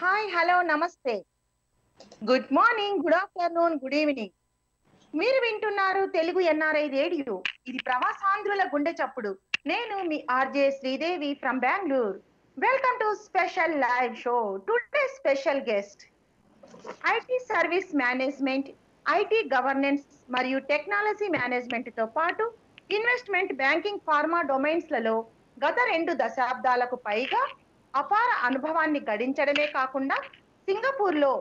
Hi hello నమస్తే good morning good afternoon good evening మీరు వింటున్నారు తెలుగు ఎన్ఆర్ఐ రేడియో ఇది ప్రవాసాంధ్రుల గుండె చప్పుడు నేను మీ RJ Sridevi from Bengaluru welcome to special live show today special guest IT service management IT governance మరియు టెక్నాలజీ మేనేజ్మెంట్ తో పాటు ఇన్వెస్ట్మెంట్ బ్యాంకింగ్ ఫార్మా డొమైన్స్లలో గత రెండు దశాబ్దాలకు పైగా అపార అనుభవాన్ని గడించడమే కాకుండా సింగపూర్లో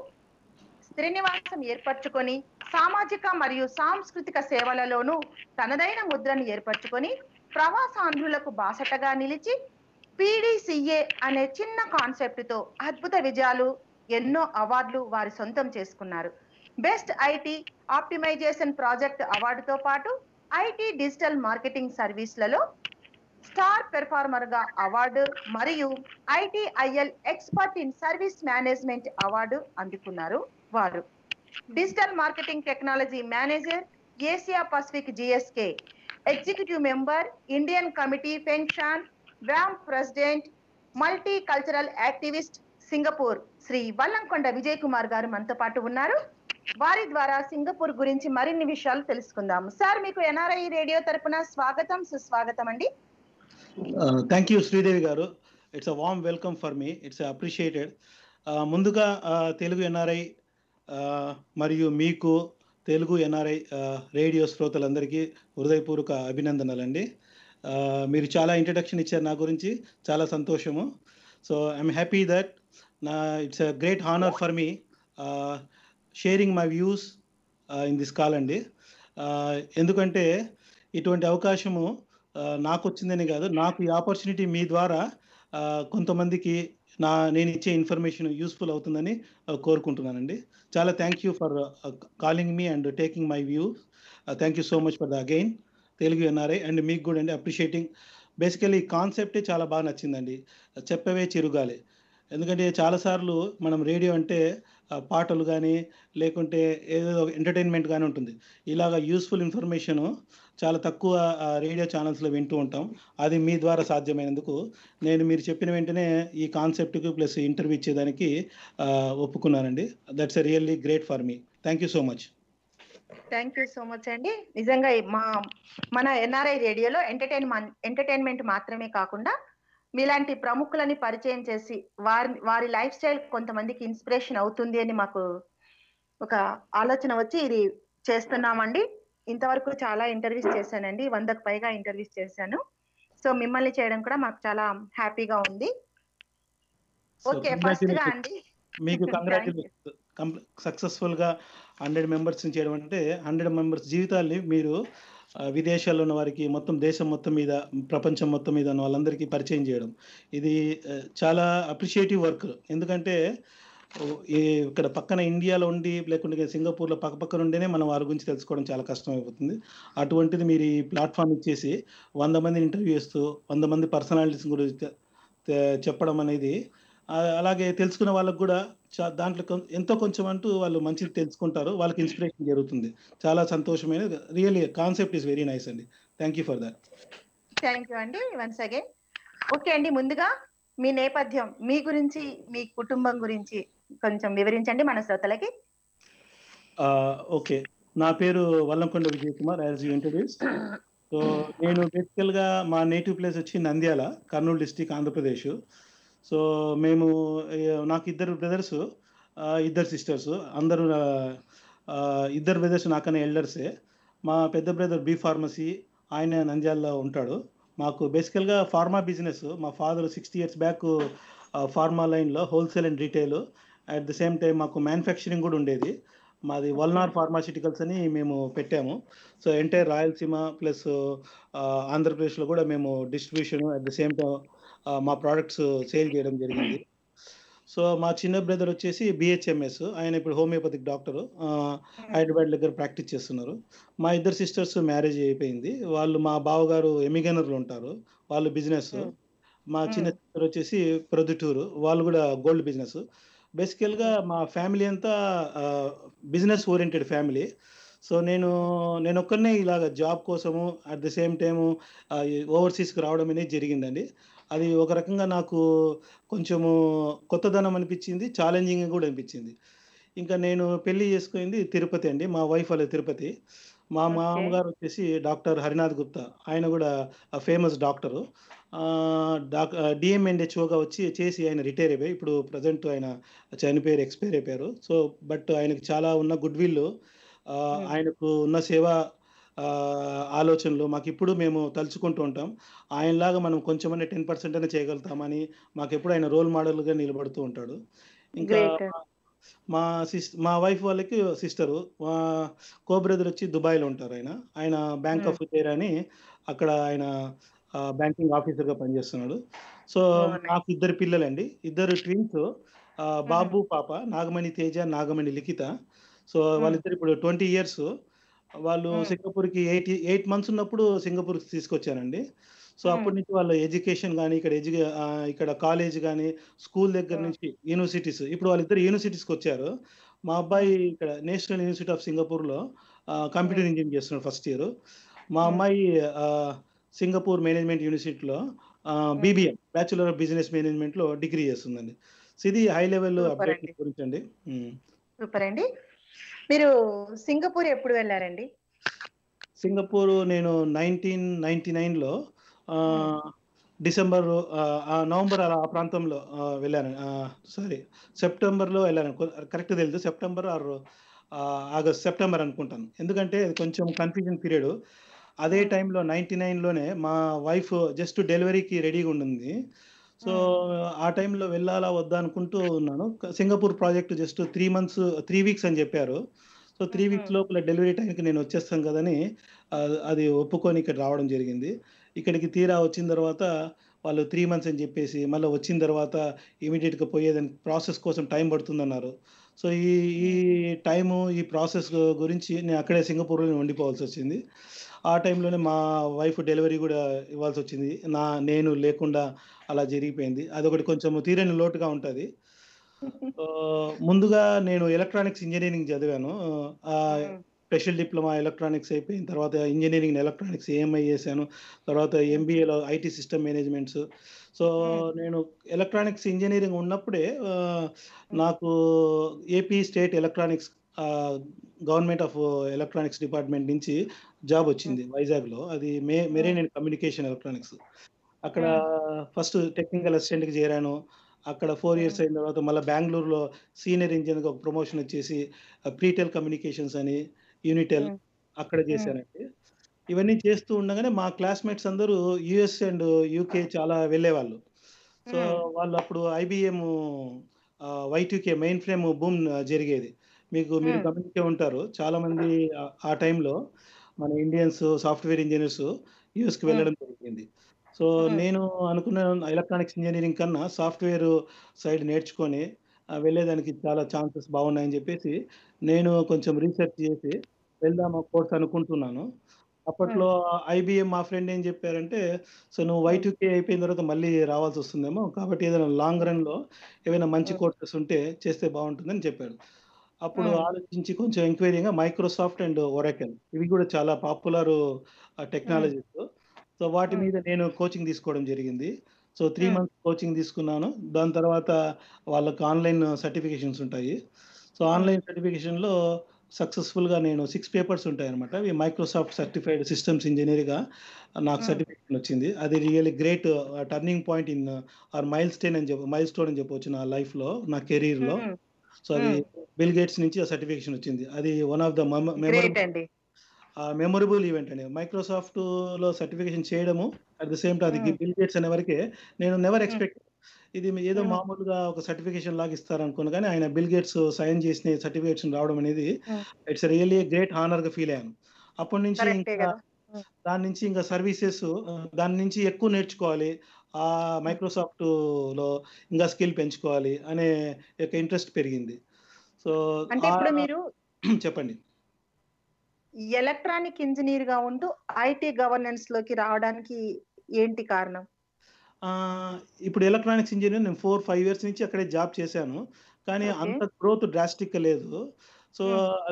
శ్రీనివాసం ఏర్పరచుకొని సామాజిక మరియు సాంస్కృతిక సేవలలోనూ తనదైన ముద్రను ఏర్పరచుకొని ప్రవాసాంధ్రులకు బాసటగా నిలిచి పీడీసీఏ అనే చిన్న కాన్సెప్ట్తో అద్భుత విజయాలు ఎన్నో అవార్డులు వారి సొంతం చేసుకున్నారు బెస్ట్ ఐటీ ఆప్టిమైజేషన్ ప్రాజెక్ట్ అవార్డుతో పాటు ఐటీ డిజిటల్ మార్కెటింగ్ సర్వీస్లలో స్టార్ పెర్ఫార్మర్ గా అవార్డు మరియు ITIL expert in service management award అందుకున్నారు వారు digital marketing technology manager Asia Pacific GSK executive member Indian committee pension వ్యామ్ president multi cultural activist Singapore Shri Vallankonda Vijay Kumar గారు మనతో పాటు ఉన్నారు వారి ద్వారా సింగపూర్ గురించి మరిన్ని విషయాలు తెలుసుకుందాం సార్ మీకు ఎన్ఆర్ఐ రేడియో తరపున స్వాగతం సుస్వాగతం అండి థ్యాంక్ యూ శ్రీదేవి గారు it's a warm welcome for me it's appreciated ముందుగా uh, తెలుగు ఎన్ఆర్ఐ uh, మరియు మీకు తెలుగు ఎన్ఆర్ఐ uh, రేడియో శ్రోతలందరికీ హృదయపూర్వక అభినందనలండి మీరు చాలా ఇంట్రడక్షన్ ఇచ్చారు నా గురించి చాలా సంతోషము సో ఐఎమ్ హ్యాపీ దట్ నా it's a great honour for me sharing my views in this call అండి ఎందుకంటే ఇటువంటి అవకాశము నాకు వచ్చిందని కాదు నాకు ఈ ఆపర్చునిటీ మీ ద్వారా కొంతమందికి నా నేను ఇచ్చే ఇన్ఫర్మేషన్ యూస్ఫుల్ అవుతుందని కోరుకుంటున్నానండి చాలా thank you for calling me and taking my view thank you so much for the again Telugu NRI and మీకు కూడా అండి అప్రిషియేటింగ్ బేసికలీ కాన్సెప్టే చాలా బాగా నచ్చిందండి చెప్పవే చిరుగాలి ఎందుకంటే చాలాసార్లు మనం రేడియో అంటే పాటలు కానీ లేకుంటే ఏదో ఎంటర్టైన్మెంట్ కానీ ఉంటుంది ఇలాగ యూస్ఫుల్ ఇన్ఫర్మేషను చాలా తక్కువ రేడియో ఛానల్స్లో వింటూ ఉంటాం అది మీ ద్వారా సాధ్యమైనందుకు నేను మీరు చెప్పిన వెంటనే ఈ కాన్సెప్ట్కి ప్లస్ ఇంటర్వ్యూ ఇచ్చేదానికి ఒప్పుకున్నానండి that's really great for me thank you so much thank you so much అండి నిజంగా మా మన ఎన్ఆర్ఐ రేడియోలో ఎంటర్టైన్మెంట్ ఎంటర్టైన్మెంట్ మాత్రమే కాకుండా మీలాంటి ప్రముఖులని పరిచయం చేసి వారి వారి లైఫ్ స్టైల్ కొంతమందికి ఇన్స్పిరేషన్ అవుతుంది అని మాకు ఒక ఆలోచన వచ్చి ఇది చేస్తున్నామండి ఇంతవరకు చాలా ఇంటర్వ్యూస్ చేశానండి వందకు పైగా ఇంటర్వ్యూస్ చేశాను సో మిమ్మల్ని చేయడం కూడా మాకు చాలా హ్యాపీగా ఉంది ఓకే ఫస్ట్ గా అండి మీకు సక్సెస్ఫుల్ గా హండ్రెడ్ మెంబర్స్ చేయడం అంటే హండ్రెడ్ మెంబర్స్ జీవితాల్ని మీరు విదేశాల్లో ఉన్న వారికి మొత్తం దేశం మొత్తం మీద ప్రపంచం మొత్తం మీద ఉన్న వాళ్ళందరికీ పరిచయం చేయడం ఇది చాలా అప్రిషియేటివ్ వర్క్ ఎందుకంటే ఇక్కడ పక్కన ఇండియాలో ఉండి లేకుంటే సింగపూర్లో పక్క పక్కన ఉంటేనే మనం వారి గురించి తెలుసుకోవడం చాలా కష్టం అయిపోతుంది అటువంటిది మీరు ఈ ప్లాట్ఫామ్ ఇచ్చేసి వంద మంది ఇంటర్వ్యూ చేస్తూ వంద మంది పర్సనాలిటీస్ గురించి చెప్పడం అనేది అలాగే తెలుసుకున్న వాళ్ళకు కూడా దాంట్లో ఎంతో కొంచెం అంటూ వాళ్ళు మంచిది తెలుసుకుంటారు వాళ్ళకి ఇన్స్పిరేషన్ జరుగుతుంది చాలా సంతోషమైన real concept is very nice అండి thank you for that thank you అండి వన్స్ అగైన్ ఓకే అండి ముందుగా మీ నేపథ్యం మీ గురించి మీ కుటుంబం గురించి కొంచెం వివరించండి మన శ్రోతలకి ఓకే నా పేరు వల్లంకొండ Vijay Kumar as you introduce so నేను బేసికల్ గా మా నేటివ్ ప్లేస్ వచ్చి నంద్యాల కర్నూలు డిస్టిక్ ఆంధ్రప్రదేశ్ సో మేము నాకు ఇద్దరు బ్రదర్స్ ఇద్దరు సిస్టర్స్ అందరూ ఇద్దరు బ్రదర్స్ నాకనే ఎల్డర్సే మా పెద్ద బ్రదర్ బి ఫార్మసీ ఆయన నంద్యాలలో ఉంటాడు మాకు బేసికల్గా ఫార్మా బిజినెస్ మా father sixty years back pharma లైన్లో wholesale and retail at the same time మాకు మ్యానుఫ్యాక్చరింగ్ కూడా ఉండేది మాది వల్నార్ ఫార్మాసిటికల్స్ అని మేము పెట్టాము సో ఎంటైర్ రాయలసీమ ప్లస్ ఆంధ్రప్రదేశ్లో కూడా మేము distribution at the same time మా ప్రోడక్ట్స్ సేల్ చేయడం జరిగింది సో మా చిన్న బ్రదర్ వచ్చేసి బిహెచ్ఎంఎస్ ఆయన ఇప్పుడు హోమియోపతిక్ డాక్టరు hmm. హైదరాబాద్ దగ్గర ప్రాక్టీస్ చేస్తున్నారు మా ఇద్దరు సిస్టర్స్ మ్యారేజ్ అయిపోయింది వాళ్ళు మా బావగారు ఎమిగనర్లు ఉంటారు వాళ్ళు బిజినెస్ hmm. మా hmm. చిన్న సిస్టర్ వచ్చేసి ప్రొద్దుటూరు వాళ్ళు కూడా గోల్డ్ బిజినెస్ బేసికల్గా మా ఫ్యామిలీ అంతా బిజినెస్ ఓరియంటెడ్ ఫ్యామిలీ సో నేను నేను ఒక్కనే ఇలాగ జాబ్ కోసము అట్ ద సేమ్ టైము ఓవర్సీస్కి రావడం అనేది జరిగిందండి అది ఒక రకంగా నాకు కొంచెము కొత్తదనం అనిపించింది ఛాలెంజింగ్ కూడా అనిపించింది ఇంకా నేను పెళ్లి చేసుకుంది తిరుపతి అండి మా వైఫ్ వాళ్ళు తిరుపతి మా మామగారు వచ్చేసి డాక్టర్ హరినాథ్ గుప్తా ఆయన కూడా ఫేమస్ డాక్టరు డాక్ డిఎంఎన్హెచ్ఓగా వచ్చి చేసి ఆయన రిటైర్ అయిపోయి ఇప్పుడు ప్రజెంట్ ఆయన చనిపోయారు ఎక్స్పైర్ అయిపోయారు సో బట్ ఆయనకు చాలా ఉన్న గుడ్ విల్ hmm. ఆయనకు ఉన్న సేవ ఆలోచనలు మాకు ఇప్పుడు మేము తలుచుకుంటూ ఉంటాం ఆయనలాగా మనం కొంచెమన్నా టెన్ పర్సెంట్ అయినా చేయగలుగుతామని మాకు ఎప్పుడు ఆయన రోల్ మోడల్గా నిలబడుతూ ఉంటాడు ఇంకా మా సిస్ మా వైఫ్ వాళ్ళకి సిస్టరు కో బ్రదర్ వచ్చి దుబాయ్లో ఉంటారు ఆయన ఆయన బ్యాంక్ ఆఫ్ ఇండియా అని అక్కడ ఆయన బ్యాంకింగ్ ఆఫీసర్గా పనిచేస్తున్నాడు సో నాకు hmm. ఇద్దరు పిల్లలండి ఇద్దరు ట్వీన్స్ hmm. బాబు పాప నాగమణి తేజ నాగమణి లిఖిత సో hmm. వాళ్ళిద్దరు ఇప్పుడు ట్వంటీ ఇయర్స్ వాళ్ళు సింగపూర్కి ఎయిట్ ఎయిట్ మంత్స్ ఉన్నప్పుడు కి తీసుకొచ్చానండి సో అప్పటి నుంచి వాళ్ళ ఎడ్యుకేషన్ కానీ ఇక్కడ ఎడ్యుకే ఇక్కడ కాలేజ్ కానీ స్కూల్ దగ్గర నుంచి యూనివర్సిటీస్ ఇప్పుడు వాళ్ళిద్దరు యూనివర్సిటీస్కి వచ్చారు మా అబ్బాయి ఇక్కడ నేషనల్ యూనివర్సిటీ ఆఫ్ సింగపూర్లో కంప్యూటర్ ఇంజనీరింగ్ చేస్తున్నాడు ఫస్ట్ ఇయర్ మా అమ్మాయి సింగపూర్ మేనేజ్మెంట్ యూనివర్సిటీలో బీబీఎం బ్యాచులర్ ఆఫ్ బిజినెస్ మేనేజ్మెంట్లో డిగ్రీ చేస్తుందండి సో ఇది హై లెవెల్ అప్డేట్ గురించి అండి సూపర్ అండి మీరు సింగపూర్ ఎప్పుడు వెళ్ళారండి సింగపూర్ నేను నైన్టీన్ నైన్టీ నైన్ లో డిసెంబర్ నవంబర్ ఆ ప్రాంతంలో వెళ్ళాను సారీ సెప్టెంబర్ లో వెళ్ళాను కరెక్ట్ తెలియదు సెప్టెంబర్ ఆర్ ఆగస్ట్ సెప్టెంబర్ అనుకుంటాను ఎందుకంటే కొంచెం కన్ఫ్యూజన్ పీరియడ్ అదే టైంలో నైన్ నైన్లోనే మా వైఫ్ జస్ట్ డెలివరీకి రెడీగా ఉండింది సో ఆ టైంలో వెళ్ళాలా వద్దా అనుకుంటూ ఉన్నాను Singapore project just three months three weeks అని చెప్పారు సో త్రీ వీక్స్ లోపల డెలివరీ టైంకి నేను వచ్చేస్తాను కదని అది ఒప్పుకొని ఇక్కడ రావడం జరిగింది ఇక్కడికి తీరా వచ్చిన తర్వాత వాళ్ళు త్రీ మంత్స్ అని చెప్పేసి మళ్ళీ వచ్చిన తర్వాత ఇమీడియట్గా పోయేదని ప్రాసెస్ కోసం టైం పడుతుందన్నారు సో ఈ ఈ టైము ఈ ప్రాసెస్ గురించి నేను అక్కడే సింగపూర్లో ఉండిపోవాల్సి వచ్చింది ఆ టైంలోనే మా వైఫ్ డెలివరీ కూడా ఇవ్వాల్సి వచ్చింది నా నేను లేకుండా అలా జరిగిపోయింది అదొకటి కొంచెం తీరని లోటుగా ఉంటుంది ముందుగా నేను ఎలక్ట్రానిక్స్ ఇంజనీరింగ్ చదివాను స్పెషల్ డిప్లొమా ఎలక్ట్రానిక్స్ అయిపోయిన తర్వాత ఇంజనీరింగ్ ఎలక్ట్రానిక్స్ ఏఎంఐ చేశాను తర్వాత ఎంబీఏలో ఐటీ సిస్టమ్ మేనేజ్మెంట్స్ సో నేను ఎలక్ట్రానిక్స్ ఇంజనీరింగ్ ఉన్నప్పుడే నాకు AP state electronics government of electronics department నుంచి జాబ్ వచ్చింది వైజాగ్లో అది మే మెరైన్ అండ్ కమ్యూనికేషన్ ఎలక్ట్రానిక్స్ అక్కడ ఫస్ట్ టెక్నికల్ అసిస్టెంట్కి చేరాను అక్కడ ఫోర్ ఇయర్స్ అయిన తర్వాత మళ్ళీ బెంగళూరులో సీనియర్ ఇంజనీర్గా ఒక ప్రమోషన్ వచ్చేసి ప్రీటెల్ కమ్యూనికేషన్స్ అని యూనిటెల్ అక్కడ చేశానండి ఇవన్నీ చేస్తూ ఉండగానే మా క్లాస్మేట్స్ అందరూ యుఎస్ అండ్ యూకే చాలా వెళ్ళేవాళ్ళు సో వాళ్ళు అప్పుడు IBM UK main frame boom జరిగేది మీకు మీరు గమనించే ఉంటారు చాలా మంది ఆ టైంలో మన ఇండియన్స్ సాఫ్ట్వేర్ ఇంజనీర్స్ యూఎస్కి వెళ్ళడం జరిగింది సో నేను అనుకున్న ఎలక్ట్రానిక్స్ ఇంజనీరింగ్ కన్నా సాఫ్ట్వేర్ సైడ్ నేర్చుకొని వెళ్ళేదానికి చాలా ఛాన్సెస్ బాగున్నాయని చెప్పేసి నేను కొంచెం రీసెర్చ్ చేసి వెళ్దాం కోర్స్ అనుకుంటున్నాను అప్పట్లో ఐబిఎం మా ఫ్రెండ్ ఏం చెప్పారంటే సో నువ్వు వైట్యూకే అయిపోయిన తర్వాత మళ్ళీ రావాల్సి వస్తుందేమో కాబట్టి ఏదైనా లాంగ్ రన్లో ఏమైనా మంచి కోర్సెస్ ఉంటే చేస్తే బాగుంటుందని చెప్పాడు అప్పుడు ఆలోచించి కొంచెం ఎంక్వైరీగా మైక్రోసాఫ్ట్ అండ్ ఒరాకెల్ ఇవి కూడా చాలా పాపులర్ టెక్నాలజీస్ సో వాటి మీద నేను కోచింగ్ తీసుకోవడం జరిగింది సో త్రీ మంత్స్ కోచింగ్ తీసుకున్నాను దాని తర్వాత వాళ్ళకు ఆన్లైన్ సర్టిఫికేషన్స్ ఉంటాయి సో ఆన్లైన్ సర్టిఫికేషన్లో సక్సెస్ఫుల్గా నేను సిక్స్ పేపర్స్ ఉంటాయి అనమాట అవి మైక్రోసాఫ్ట్ సర్టిఫైడ్ సిస్టమ్స్ ఇంజనీర్గా నాకు సర్టిఫికేషన్ వచ్చింది అది really great turning point in our milestone అని చెప్పి మైల్ స్టోన్ అని చెప్పవచ్చు నా లైఫ్లో నా కెరీర్లో సో అది బిల్ గేట్స్ నుంచి ఆ సర్టిఫికేషన్ వచ్చింది అది one of the memory memorable event అనేది మైక్రోసాఫ్ట్లో సర్టిఫికేషన్ చేయడము అట్ ది సేమ్ టైం అది బిల్ గేట్స్ అనే వరకే నేను నెవర్ ఎక్స్పెక్ట్ ఇది ఏదో మామూలుగా ఒక సర్టిఫికేషన్ లాగా ఇస్తారు కానీ ఆయన బిల్ గేట్స్ సైన్ చేసిన సర్టిఫికేషన్ రావడం అనేది ఇట్స్ రియల్లీ గ్రేట్ హానర్ గా ఫీల్ అయ్యాను అప్పటి నుంచి ఇంకా దాని నుంచి ఇంకా సర్వీసెస్ దాని నుంచి ఎక్కువ నేర్చుకోవాలి ఆ మైక్రోసాఫ్ట్ లో ఇంకా స్కిల్ పెంచుకోవాలి అనే యొక్క ఇంట్రెస్ట్ పెరిగింది సో చెప్పండి ఎలక్ట్రానిక్ ఇంజనీర్ గా ఉంటూ ఐటీ గవర్నెన్స్ లోకి రావడానికి ఏంటి కారణం ఇప్పుడు ఎలక్ట్రానిక్స్ ఇంజనీర్ నేను ఫోర్ ఫైవ్ ఇయర్స్ నుంచి అక్కడే జాబ్ చేశాను కానీ అంత గ్రోత్ డ్రాస్టిక్ లేదు సో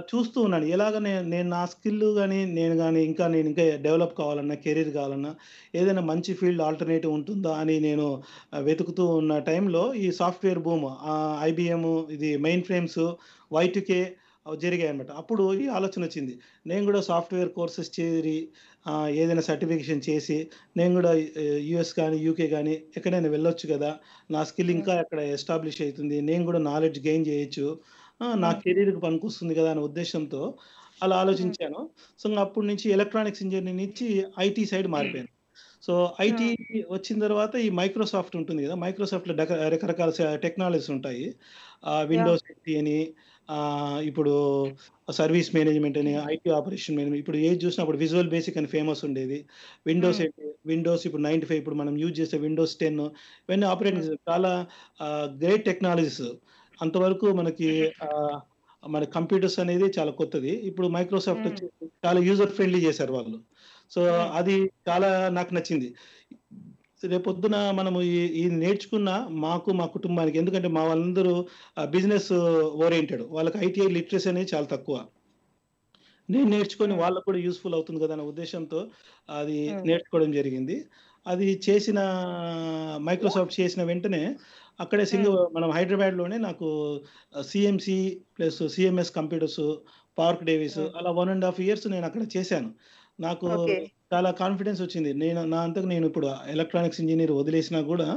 చూస్తూ ఉన్నాను ఎలాగ నేను నేను నా స్కిల్ కానీ నేను కానీ ఇంకా నేను ఇంకా డెవలప్ కావాలన్నా కెరీర్ కావాలన్నా ఏదైనా మంచి ఫీల్డ్ ఆల్టర్నేటివ్ ఉంటుందా అని నేను వెతుకుతూ ఉన్న టైంలో ఈ సాఫ్ట్వేర్ బూమ్ ఐబిఎం ఇది మెయిన్ ఫ్రేమ్స్ వైటుకే జరిగాయి అనమాట అప్పుడు ఈ ఆలోచన వచ్చింది నేను కూడా సాఫ్ట్వేర్ కోర్సెస్ చేరి ఏదైనా సర్టిఫికేషన్ చేసి నేను కూడా యూఎస్ కానీ యూకే కానీ ఎక్కడైనా వెళ్ళొచ్చు కదా నా స్కిల్ hmm. ఇంకా అక్కడ ఎస్టాబ్లిష్ అవుతుంది నేను కూడా నాలెడ్జ్ గెయిన్ చేయొచ్చు నా hmm. కెరీర్కి పనికొస్తుంది కదా అనే ఉద్దేశంతో అలా hmm. ఆలోచించాను సో అప్పటి నుంచి ఎలక్ట్రానిక్స్ ఇంజనీరింగ్ నుంచి ఐటీ సైడ్ మారిపోయాను సో ఐటీ వచ్చిన తర్వాత ఈ మైక్రోసాఫ్ట్ ఉంటుంది కదా మైక్రోసాఫ్ట్లో రకరకాల టెక్నాలజీస్ ఉంటాయి విండోస్ ఎయిటీ అని ఇప్పుడు సర్వీస్ మేనేజ్మెంట్ అని hmm. ఐటీ ఆపరేషన్ మేనేజ్మెంట్ ఇప్పుడు ఏది చూసినప్పుడు విజువల్ బేసిక్ అని ఫేమస్ ఉండేది విండోస్ hmm. విండోస్ ఇప్పుడు నైంటీ ఫైవ్ ఇప్పుడు మనం యూజ్ చేసే విండోస్ టెన్ ఇవన్నీ ఆపరేటింగ్ hmm. చాలా గ్రేట్ టెక్నాలజీస్ అంతవరకు మనకి మన కంప్యూటర్స్ అనేది చాలా కొత్తది ఇప్పుడు మైక్రోసాఫ్ట్ వచ్చి చాలా యూజర్ ఫ్రెండ్లీ చేశారు వాళ్ళు సో అది చాలా నాకు నచ్చింది రేపు పొద్దున మనము ఈ నేర్చుకున్న మాకు మా కుటుంబానికి ఎందుకంటే మా వాళ్ళందరూ బిజినెస్ ఓరియంటెడ్ వాళ్ళకి ఐటీఐ లిటరసీ అనేది చాలా తక్కువ నేను నేర్చుకొని వాళ్ళకు కూడా యూస్ఫుల్ అవుతుంది కదా అనే ఉద్దేశంతో అది నేర్చుకోవడం జరిగింది అది చేసిన మైక్రోసాఫ్ట్ చేసిన వెంటనే అక్కడే సింగ మనం హైదరాబాద్లోనే నాకు CMC plus CMS computers park Davis అలా వన్ అండ్ హాఫ్ ఇయర్స్ నేను అక్కడ చేశాను నాకు చాలా కాన్ఫిడెన్స్ వచ్చింది నేను నా అంతకు నేను ఇప్పుడు ఎలక్ట్రానిక్స్ ఇంజనీర్ వదిలేసినా కూడా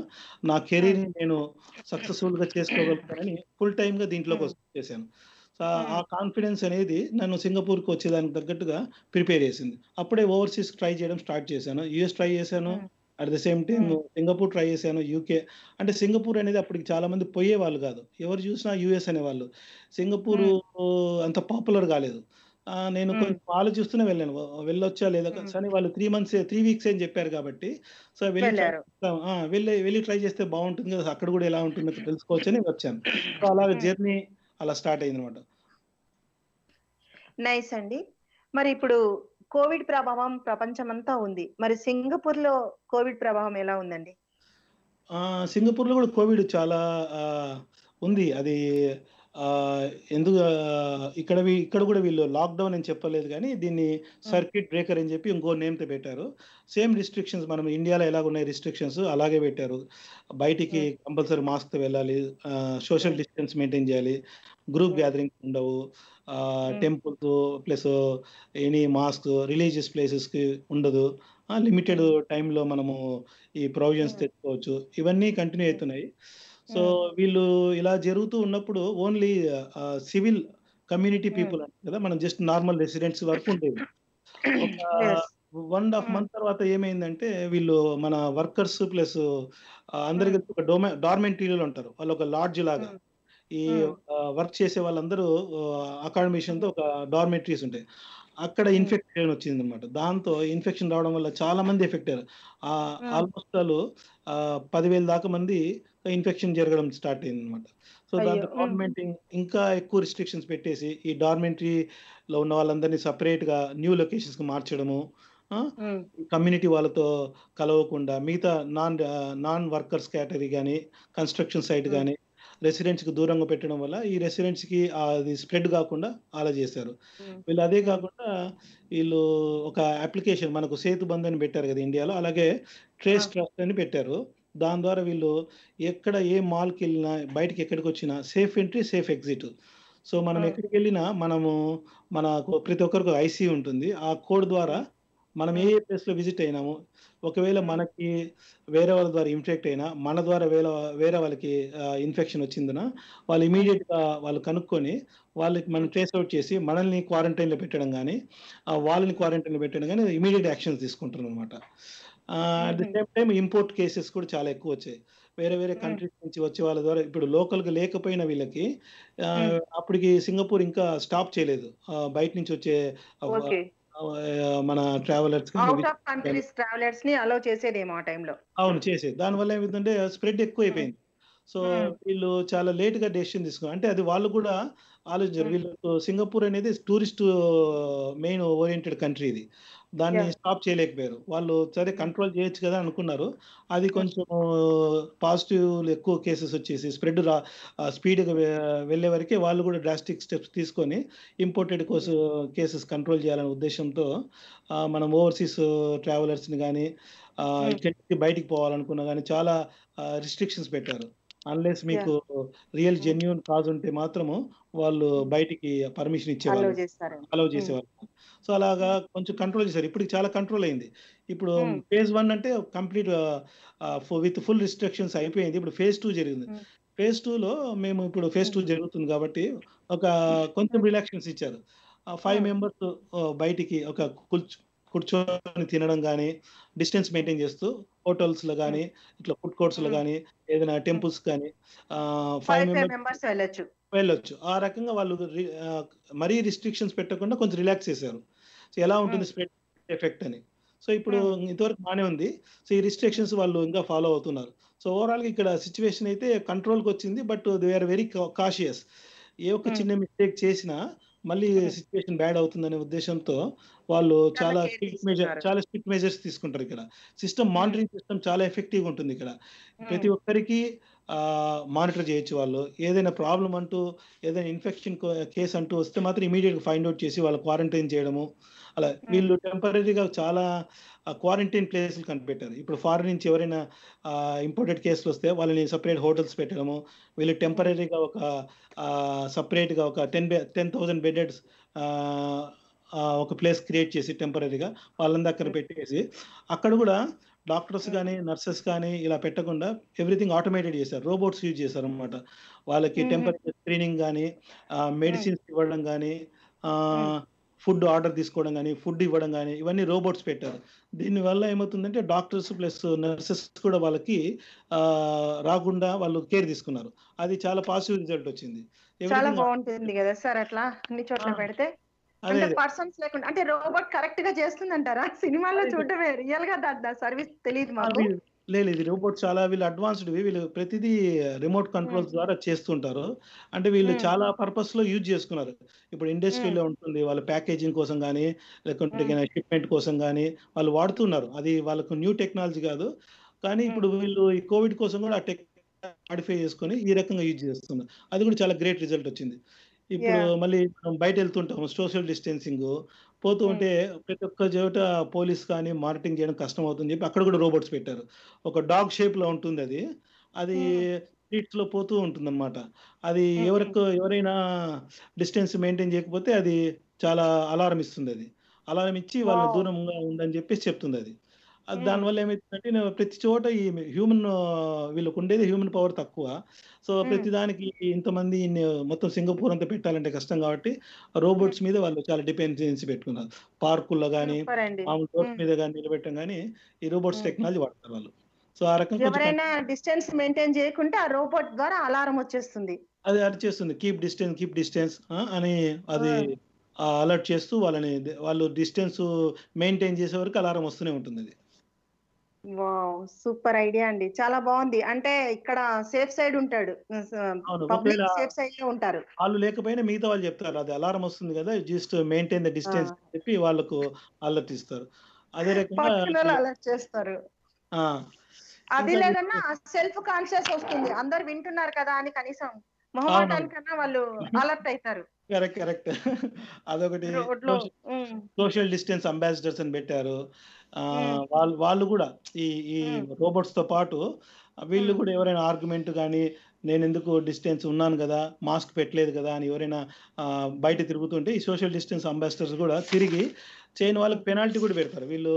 నా కెరీర్ hmm. నేను సక్సెస్ఫుల్గా చేసుకోగలుగుతానని ఫుల్ గా దీంట్లోకి hmm. చేశాను ఆ కాన్ఫిడెన్స్ hmm. అనేది నన్ను సింగపూర్ కి వచ్చేదానికి తగ్గట్టుగా ప్రిపేర్ చేసింది అప్పుడే ఓవర్సీస్ ట్రై చేయడం స్టార్ట్ చేశాను యుఎస్ ట్రై చేశాను at the same time Singapore try చేశాను యూకే అంటే సింగపూర్ అనేది అప్పటికి చాలా మంది వాళ్ళు కాదు ఎవరు చూసినా యూఎస్ అనేవాళ్ళు సింగపూర్ అంత పాపులర్ కాలేదు నేను కొంచెం ఆలోచిస్తూనే వెళ్ళాను వెళ్ళొచ్చా లేదా కానీ వాళ్ళు త్రీ మంత్స్ త్రీ వీక్స్ అని చెప్పారు కాబట్టి సో వెళ్ళి వెళ్ళి వెళ్ళి ట్రై చేస్తే బాగుంటుంది కదా అక్కడ కూడా ఎలా ఉంటుందో తెలుసుకోవచ్చు అని వచ్చాను సో అలా జర్నీ అలా స్టార్ట్ అయింది అనమాట నైస్ అండి మరి ఇప్పుడు కోవిడ్ ప్రభావం ప్రపంచం అంతా ఉంది మరి సింగపూర్ లో కోవిడ్ ప్రభావం ఎలా ఉందండి సింగపూర్ లో కూడా కోవిడ్ చాలా ఉంది అది ఎందుకు ఇక్కడ ఇక్కడ కూడా వీళ్ళు లాక్డౌన్ అని చెప్పలేదు కానీ దీన్ని సర్క్యూట్ బ్రేకర్ అని చెప్పి ఇంకో నేమ్తో పెట్టారు సేమ్ రిస్ట్రిక్షన్స్ మనం ఇండియాలో ఎలాగ ఉన్నాయి రిస్ట్రిక్షన్స్ అలాగే పెట్టారు బయటికి కంపల్సరీ మాస్క్తో వెళ్ళాలి సోషల్ డిస్టెన్స్ మెయింటైన్ చేయాలి గ్రూప్ గ్యాదరింగ్ ఉండవు temples plus any mask religious ప్లేసెస్కి ఉండదు లిమిటెడ్ టైంలో మనము ఈ ప్రొవిజన్స్ తెచ్చుకోవచ్చు ఇవన్నీ కంటిన్యూ అవుతున్నాయి సో వీళ్ళు ఇలా జరుగుతూ ఉన్నప్పుడు ఓన్లీ సివిల్ కమ్యూనిటీ పీపుల్ అంటే కదా మనం జస్ట్ నార్మల్ రెసిడెంట్స్ వరకు ఉండేది వన్ అండ్ హాఫ్ మంత్ తర్వాత ఏమైందంటే వీళ్ళు మన వర్కర్స్ ప్లస్ అందరికి ఒక డోమె డార్మెంటీరియల్ ఉంటారు వాళ్ళు ఒక లాడ్జ్ లాగా ఈ వర్క్ చేసే వాళ్ళందరూ తో ఒక డార్మెంటరీస్ ఉంటాయి అక్కడ ఇన్ఫెక్షన్ వచ్చింది అనమాట దాంతో ఇన్ఫెక్షన్ రావడం వల్ల చాలా మంది ఎఫెక్ట్ అయ్యారు ఆల్మోస్ట్ వాళ్ళు పదివేల దాకా మంది ఇన్ఫెక్షన్ జరగడం స్టార్ట్ అయింది అనమాట సో దాంతో గవర్నమెంట్ ఇంకా ఎక్కువ రిస్ట్రిక్షన్స్ పెట్టేసి ఈ డార్మెంటరీలో ఉన్న వాళ్ళందరినీ సపరేట్గా న్యూ లొకేషన్స్కి మార్చడము కమ్యూనిటీ వాళ్ళతో కలవకుండా మిగతా నాన్ నాన్ వర్కర్స్ కేటగిరీ కానీ కన్స్ట్రక్షన్ సైట్ కానీ రెసిడెంట్స్కి దూరంగా పెట్టడం వల్ల ఈ రెసిడెంట్స్కి అది స్ప్రెడ్ కాకుండా అలా చేశారు వీళ్ళు అదే కాకుండా వీళ్ళు ఒక అప్లికేషన్ మనకు సేతు అని పెట్టారు కదా ఇండియాలో అలాగే ట్రేస్ ట్రస్ట్ అని పెట్టారు దాని ద్వారా వీళ్ళు ఎక్కడ ఏ మాల్కి వెళ్ళినా బయటకి ఎక్కడికి వచ్చినా safe entry safe exit so మనం ఎక్కడికి వెళ్ళినా మనము మన ప్రతి ఒక్కరికి ఐసీ ఉంటుంది ఆ కోడ్ ద్వారా మనం ఏ ఏ ప్లేస్లో విజిట్ అయినాము ఒకవేళ మనకి వేరే వాళ్ళ ద్వారా ఇన్ఫెక్ట్ అయినా మన ద్వారా వేరే వేరే వాళ్ళకి ఇన్ఫెక్షన్ వచ్చిందిన వాళ్ళు ఇమీడియట్గా వాళ్ళు కనుక్కొని వాళ్ళకి మనం ట్రేస్ అవుట్ చేసి మనల్ని క్వారంటైన్లో పెట్టడం కానీ వాళ్ళని క్వారంటైన్లో పెట్టడం కానీ ఇమీడియట్ యాక్షన్స్ తీసుకుంటున్నాం అనమాట at the same time import cases కూడా చాలా ఎక్కువ వచ్చాయి వేరే వేరే కంట్రీస్ hmm. నుంచి వచ్చే వాళ్ళ ద్వారా ఇప్పుడు లోకల్గా లేకపోయిన వీళ్ళకి hmm. అప్పటికి సింగపూర్ ఇంకా స్టాప్ చేయలేదు బయట నుంచి వచ్చే మన ట్రావెలర్స్ ట్రావెలర్స్ ని అలౌ చేసేదేమో ఆ టైంలో అవును చేసేది దానివల్ల ఏమిటంటే స్ప్రెడ్ అయిపోయింది hmm. సో వీళ్ళు చాలా లేట్ గా డెసిషన్ తీసుకున్నారు అంటే అది వాళ్ళు కూడా ఆలోచించారు వీళ్ళు సింగపూర్ అనేది టూరిస్ట్ మెయిన్ ఓరియంటెడ్ కంట్రీ ఇది దాన్ని స్టాప్ చేయలేకపోయారు వాళ్ళు సరే కంట్రోల్ చేయొచ్చు కదా అనుకున్నారు అది కొంచెం పాజిటివ్ ఎక్కువ కేసెస్ వచ్చేసి స్ప్రెడ్ రా స్పీడ్గా వెళ్ళే వరకే వాళ్ళు కూడా డ్రాస్టిక్ స్టెప్స్ తీసుకొని ఇంపోర్టెడ్ కోసం కేసెస్ కంట్రోల్ చేయాలనే ఉద్దేశంతో మనం ఓవర్సీస్ ట్రావెలర్స్ని కానీ బయటికి పోవాలనుకున్నా కానీ చాలా రిస్ట్రిక్షన్స్ పెట్టారు అన్లెస్ మీకు రియల్ జెన్యున్ కాజ్ ఉంటే మాత్రము వాళ్ళు hmm. బయటికి పర్మిషన్ ఇచ్చేవాళ్ళు అలౌ hmm. చేసేవాళ్ళు సో అలాగా hmm. కొంచెం కంట్రోల్ చేశారు ఇప్పుడు చాలా కంట్రోల్ అయింది ఇప్పుడు ఫేజ్ వన్ అంటే కంప్లీట్ విత్ ఫుల్ రిస్ట్రిక్షన్స్ అయిపోయింది ఇప్పుడు ఫేజ్ టూ జరిగింది ఫేజ్ టూలో మేము ఇప్పుడు ఫేజ్ టూ జరుగుతుంది కాబట్టి ఒక కొంచెం రిలాక్షన్స్ ఇచ్చారు ఫైవ్ మెంబర్స్ uh, బయటికి ఒక కూర్చొని తినడం కానీ డిస్టెన్స్ మెయింటైన్ చేస్తూ హోటల్స్ లో కానీ ఇట్లా ఫుడ్ కోర్ట్స్ లో కానీ ఏదైనా టెంపుల్స్ కానీ ఫైవ్ మెంబర్స్ వెళ్ళొచ్చు వెళ్ళొచ్చు ఆ రకంగా వాళ్ళు మరీ రిస్ట్రిక్షన్స్ పెట్టకుండా కొంచెం రిలాక్స్ చేశారు సో ఎలా ఉంటుంది స్ప్రెడ్ ఎఫెక్ట్ అని సో ఇప్పుడు ఇంతవరకు బాగానే ఉంది సో ఈ రిస్ట్రిక్షన్స్ వాళ్ళు ఇంకా ఫాలో అవుతున్నారు సో ఓవరాల్గా ఇక్కడ సిచ్యువేషన్ అయితే కంట్రోల్కి వచ్చింది but they are very cautious a ఒక్క చిన్న మిస్టేక్ చేసినా మళ్ళీ సిచ్యువేషన్ బ్యాడ్ అవుతుందనే ఉద్దేశంతో వాళ్ళు చాలా స్ట్రిక్ట్ మెజర్ చాలా స్ట్రిక్ట్ మెజర్స్ తీసుకుంటారు ఇక్కడ సిస్టమ్ మానిటరింగ్ సిస్టమ్ చాలా ఎఫెక్టివ్ ఉంటుంది ఇక్కడ hmm. ప్రతి ఒక్కరికి మానిటర్ చేయొచ్చు వాళ్ళు ఏదైనా ప్రాబ్లం అంటూ ఏదైనా ఇన్ఫెక్షన్ కేసు అంటూ వస్తే మాత్రం ఇమీడియట్గా ఫైండ్ అవుట్ చేసి వాళ్ళు క్వారంటైన్ చేయడము అలా hmm. వీళ్ళు టెంపరీగా చాలా క్వారంటైన్ ప్లేసులు కనిపెట్టారు ఇప్పుడు ఫారెన్ నుంచి ఎవరైనా ఇంపోర్టెడ్ కేసులు వస్తే వాళ్ళని సపరేట్ హోటల్స్ పెట్టడము వీళ్ళు టెంపరీగా ఒక సపరేట్గా ఒక టెన్ బె టెన్ థౌజండ్ బెడెడ్స్ ఒక ప్లేస్ క్రియేట్ చేసి టెంపరీగా వాళ్ళందరూ అక్కడ పెట్టేసి అక్కడ కూడా డాక్టర్స్ కానీ నర్సెస్ కానీ ఇలా పెట్టకుండా ఎవ్రీథింగ్ ఆటోమేటెడ్ చేశారు రోబోట్స్ యూజ్ చేశారు అనమాట వాళ్ళకి టెంపరీ స్క్రీనింగ్ కానీ మెడిసిన్స్ ఇవ్వడం కానీ ఫుడ్ ఆర్డర్ తీసుకోవడం కానీ ఫుడ్ ఇవ్వడం కానీ ఇవన్నీ రోబోట్స్ పెట్టారు దీనివల్ల ఏమవుతుందంటే డాక్టర్స్ ప్లస్ నర్సెస్ కూడా వాళ్ళకి రాకుండా వాళ్ళు కేర్ తీసుకున్నారు అది చాలా పాజిటివ్ రిజల్ట్ వచ్చింది చాలా బాగుంటుంది కదా సార్ అట్లా అన్ని చోట్ల పెడితే అంటే పర్సన్స్ లేకుండా అంటే రోబోట్ కరెక్ట్ గా చేస్తుంది అంటారా సినిమాల్లో చూడటమే రియల్ గా సర్వీస్ తెలియదు మాకు లేదు ఇది రోబోట్ చాలా వీళ్ళు అడ్వాన్స్డ్ వీళ్ళు ప్రతిదీ రిమోట్ కంట్రోల్స్ hmm. ద్వారా చేస్తుంటారు అంటే వీళ్ళు hmm. చాలా పర్పస్ లో యూజ్ చేసుకున్నారు ఇప్పుడు ఇండస్ట్రీలో hmm. ఉంటుంది వాళ్ళ ప్యాకేజింగ్ కోసం కానీ లేకుంటే షిప్మెంట్ కోసం కానీ వాళ్ళు వాడుతున్నారు అది వాళ్ళకు న్యూ టెక్నాలజీ కాదు కానీ ఇప్పుడు వీళ్ళు ఈ కోవిడ్ కోసం కూడా ఆ టెక్ మాడిఫై చేసుకొని ఈ రకంగా యూజ్ చేస్తున్నారు అది కూడా చాలా గ్రేట్ రిజల్ట్ వచ్చింది ఇప్పుడు మళ్ళీ మనం బయట వెళ్తుంటాము సోషల్ డిస్టెన్సింగ్ పోతూ ఉంటే ప్రతి ఒక్క చోట పోలీస్ కానీ మానిటరింగ్ చేయడం కష్టం అవుతుంది చెప్పి అక్కడ కూడా రోబోట్స్ పెట్టారు ఒక డాగ్ షేప్ లో ఉంటుంది అది అది స్ట్రీట్స్ లో పోతూ ఉంటుంది అనమాట అది ఎవరికి ఎవరైనా డిస్టెన్స్ మెయింటైన్ చేయకపోతే అది చాలా అలారం ఇస్తుంది అది అలారం ఇచ్చి వాళ్ళ దూరంగా ఉందని చెప్పేసి చెప్తుంది అది అది దానివల్ల ఏమైతుందంటే నేను ప్రతి చోట ఈ హ్యూమన్ వీళ్ళకు ఉండేది హ్యూమన్ పవర్ తక్కువ సో ప్రతి దానికి ఇంతమంది మొత్తం సింగపూర్ అంతా పెట్టాలంటే కష్టం కాబట్టి రోబోట్స్ మీద వాళ్ళు చాలా డిపెండెన్సీ పెట్టుకున్నారు పార్కుల్లో కానీ మామూలు రోడ్స్ మీద కానీ నిలబెట్టడం కానీ ఈ రోబోట్స్ టెక్నాలజీ వాడతారు వాళ్ళు సో ఆ రకంగా ఎవరైనా డిస్టెన్స్ మెయింటైన్ చేయకుంటే ఆ రోబోట్ ద్వారా అలారం వచ్చేస్తుంది అది అర్థ చేస్తుంది కీప్ డిస్టెన్స్ కీప్ డిస్టెన్స్ అని అది అలర్ట్ చేస్తూ వాళ్ళని వాళ్ళు డిస్టెన్స్ మెయింటైన్ చేసే వరకు అలారం వస్తూనే ఉంటుంది వావ్ సూపర్ ఐడియా అండి చాలా బాగుంది అంటే ఇక్కడ సేఫ్ సైడ్ ఉంటాడు సేఫ్ సైడ్ లో ఉంటారు వాళ్ళు లేకపోయినా మిగతా వాళ్ళు చెప్తారు అది అలారం వస్తుంది కదా జస్ట్ మెయింటైన్ ద డిస్టెన్స్ చెప్పి వాళ్ళకు అలర్ట్ ఇస్తారు అదే అలర్ట్ చేస్తారు అది లేదన్నా సెల్ఫ్ కాన్షియస్ వస్తుంది అందరు వింటున్నారు కదా అని కనీసం మొహమాటానికన్నా వాళ్ళు అలర్ట్ అవుతారు కరెక్ట్ కరెక్ట్ అదొకటి సోషల్ డిస్టెన్స్ అంబాసిడర్స్ అని పెట్టారు వాళ్ళు వాళ్ళు కూడా ఈ ఈ రోబోట్స్ తో పాటు వీళ్ళు కూడా ఎవరైనా ఆర్గ్యుమెంట్ కానీ నేను ఎందుకు డిస్టెన్స్ ఉన్నాను కదా మాస్క్ పెట్టలేదు కదా అని ఎవరైనా బయట తిరుగుతుంటే ఈ సోషల్ డిస్టెన్స్ అంబాసిడర్స్ కూడా తిరిగి చేయని వాళ్ళకి పెనాల్టీ కూడా పెడతారు వీళ్ళు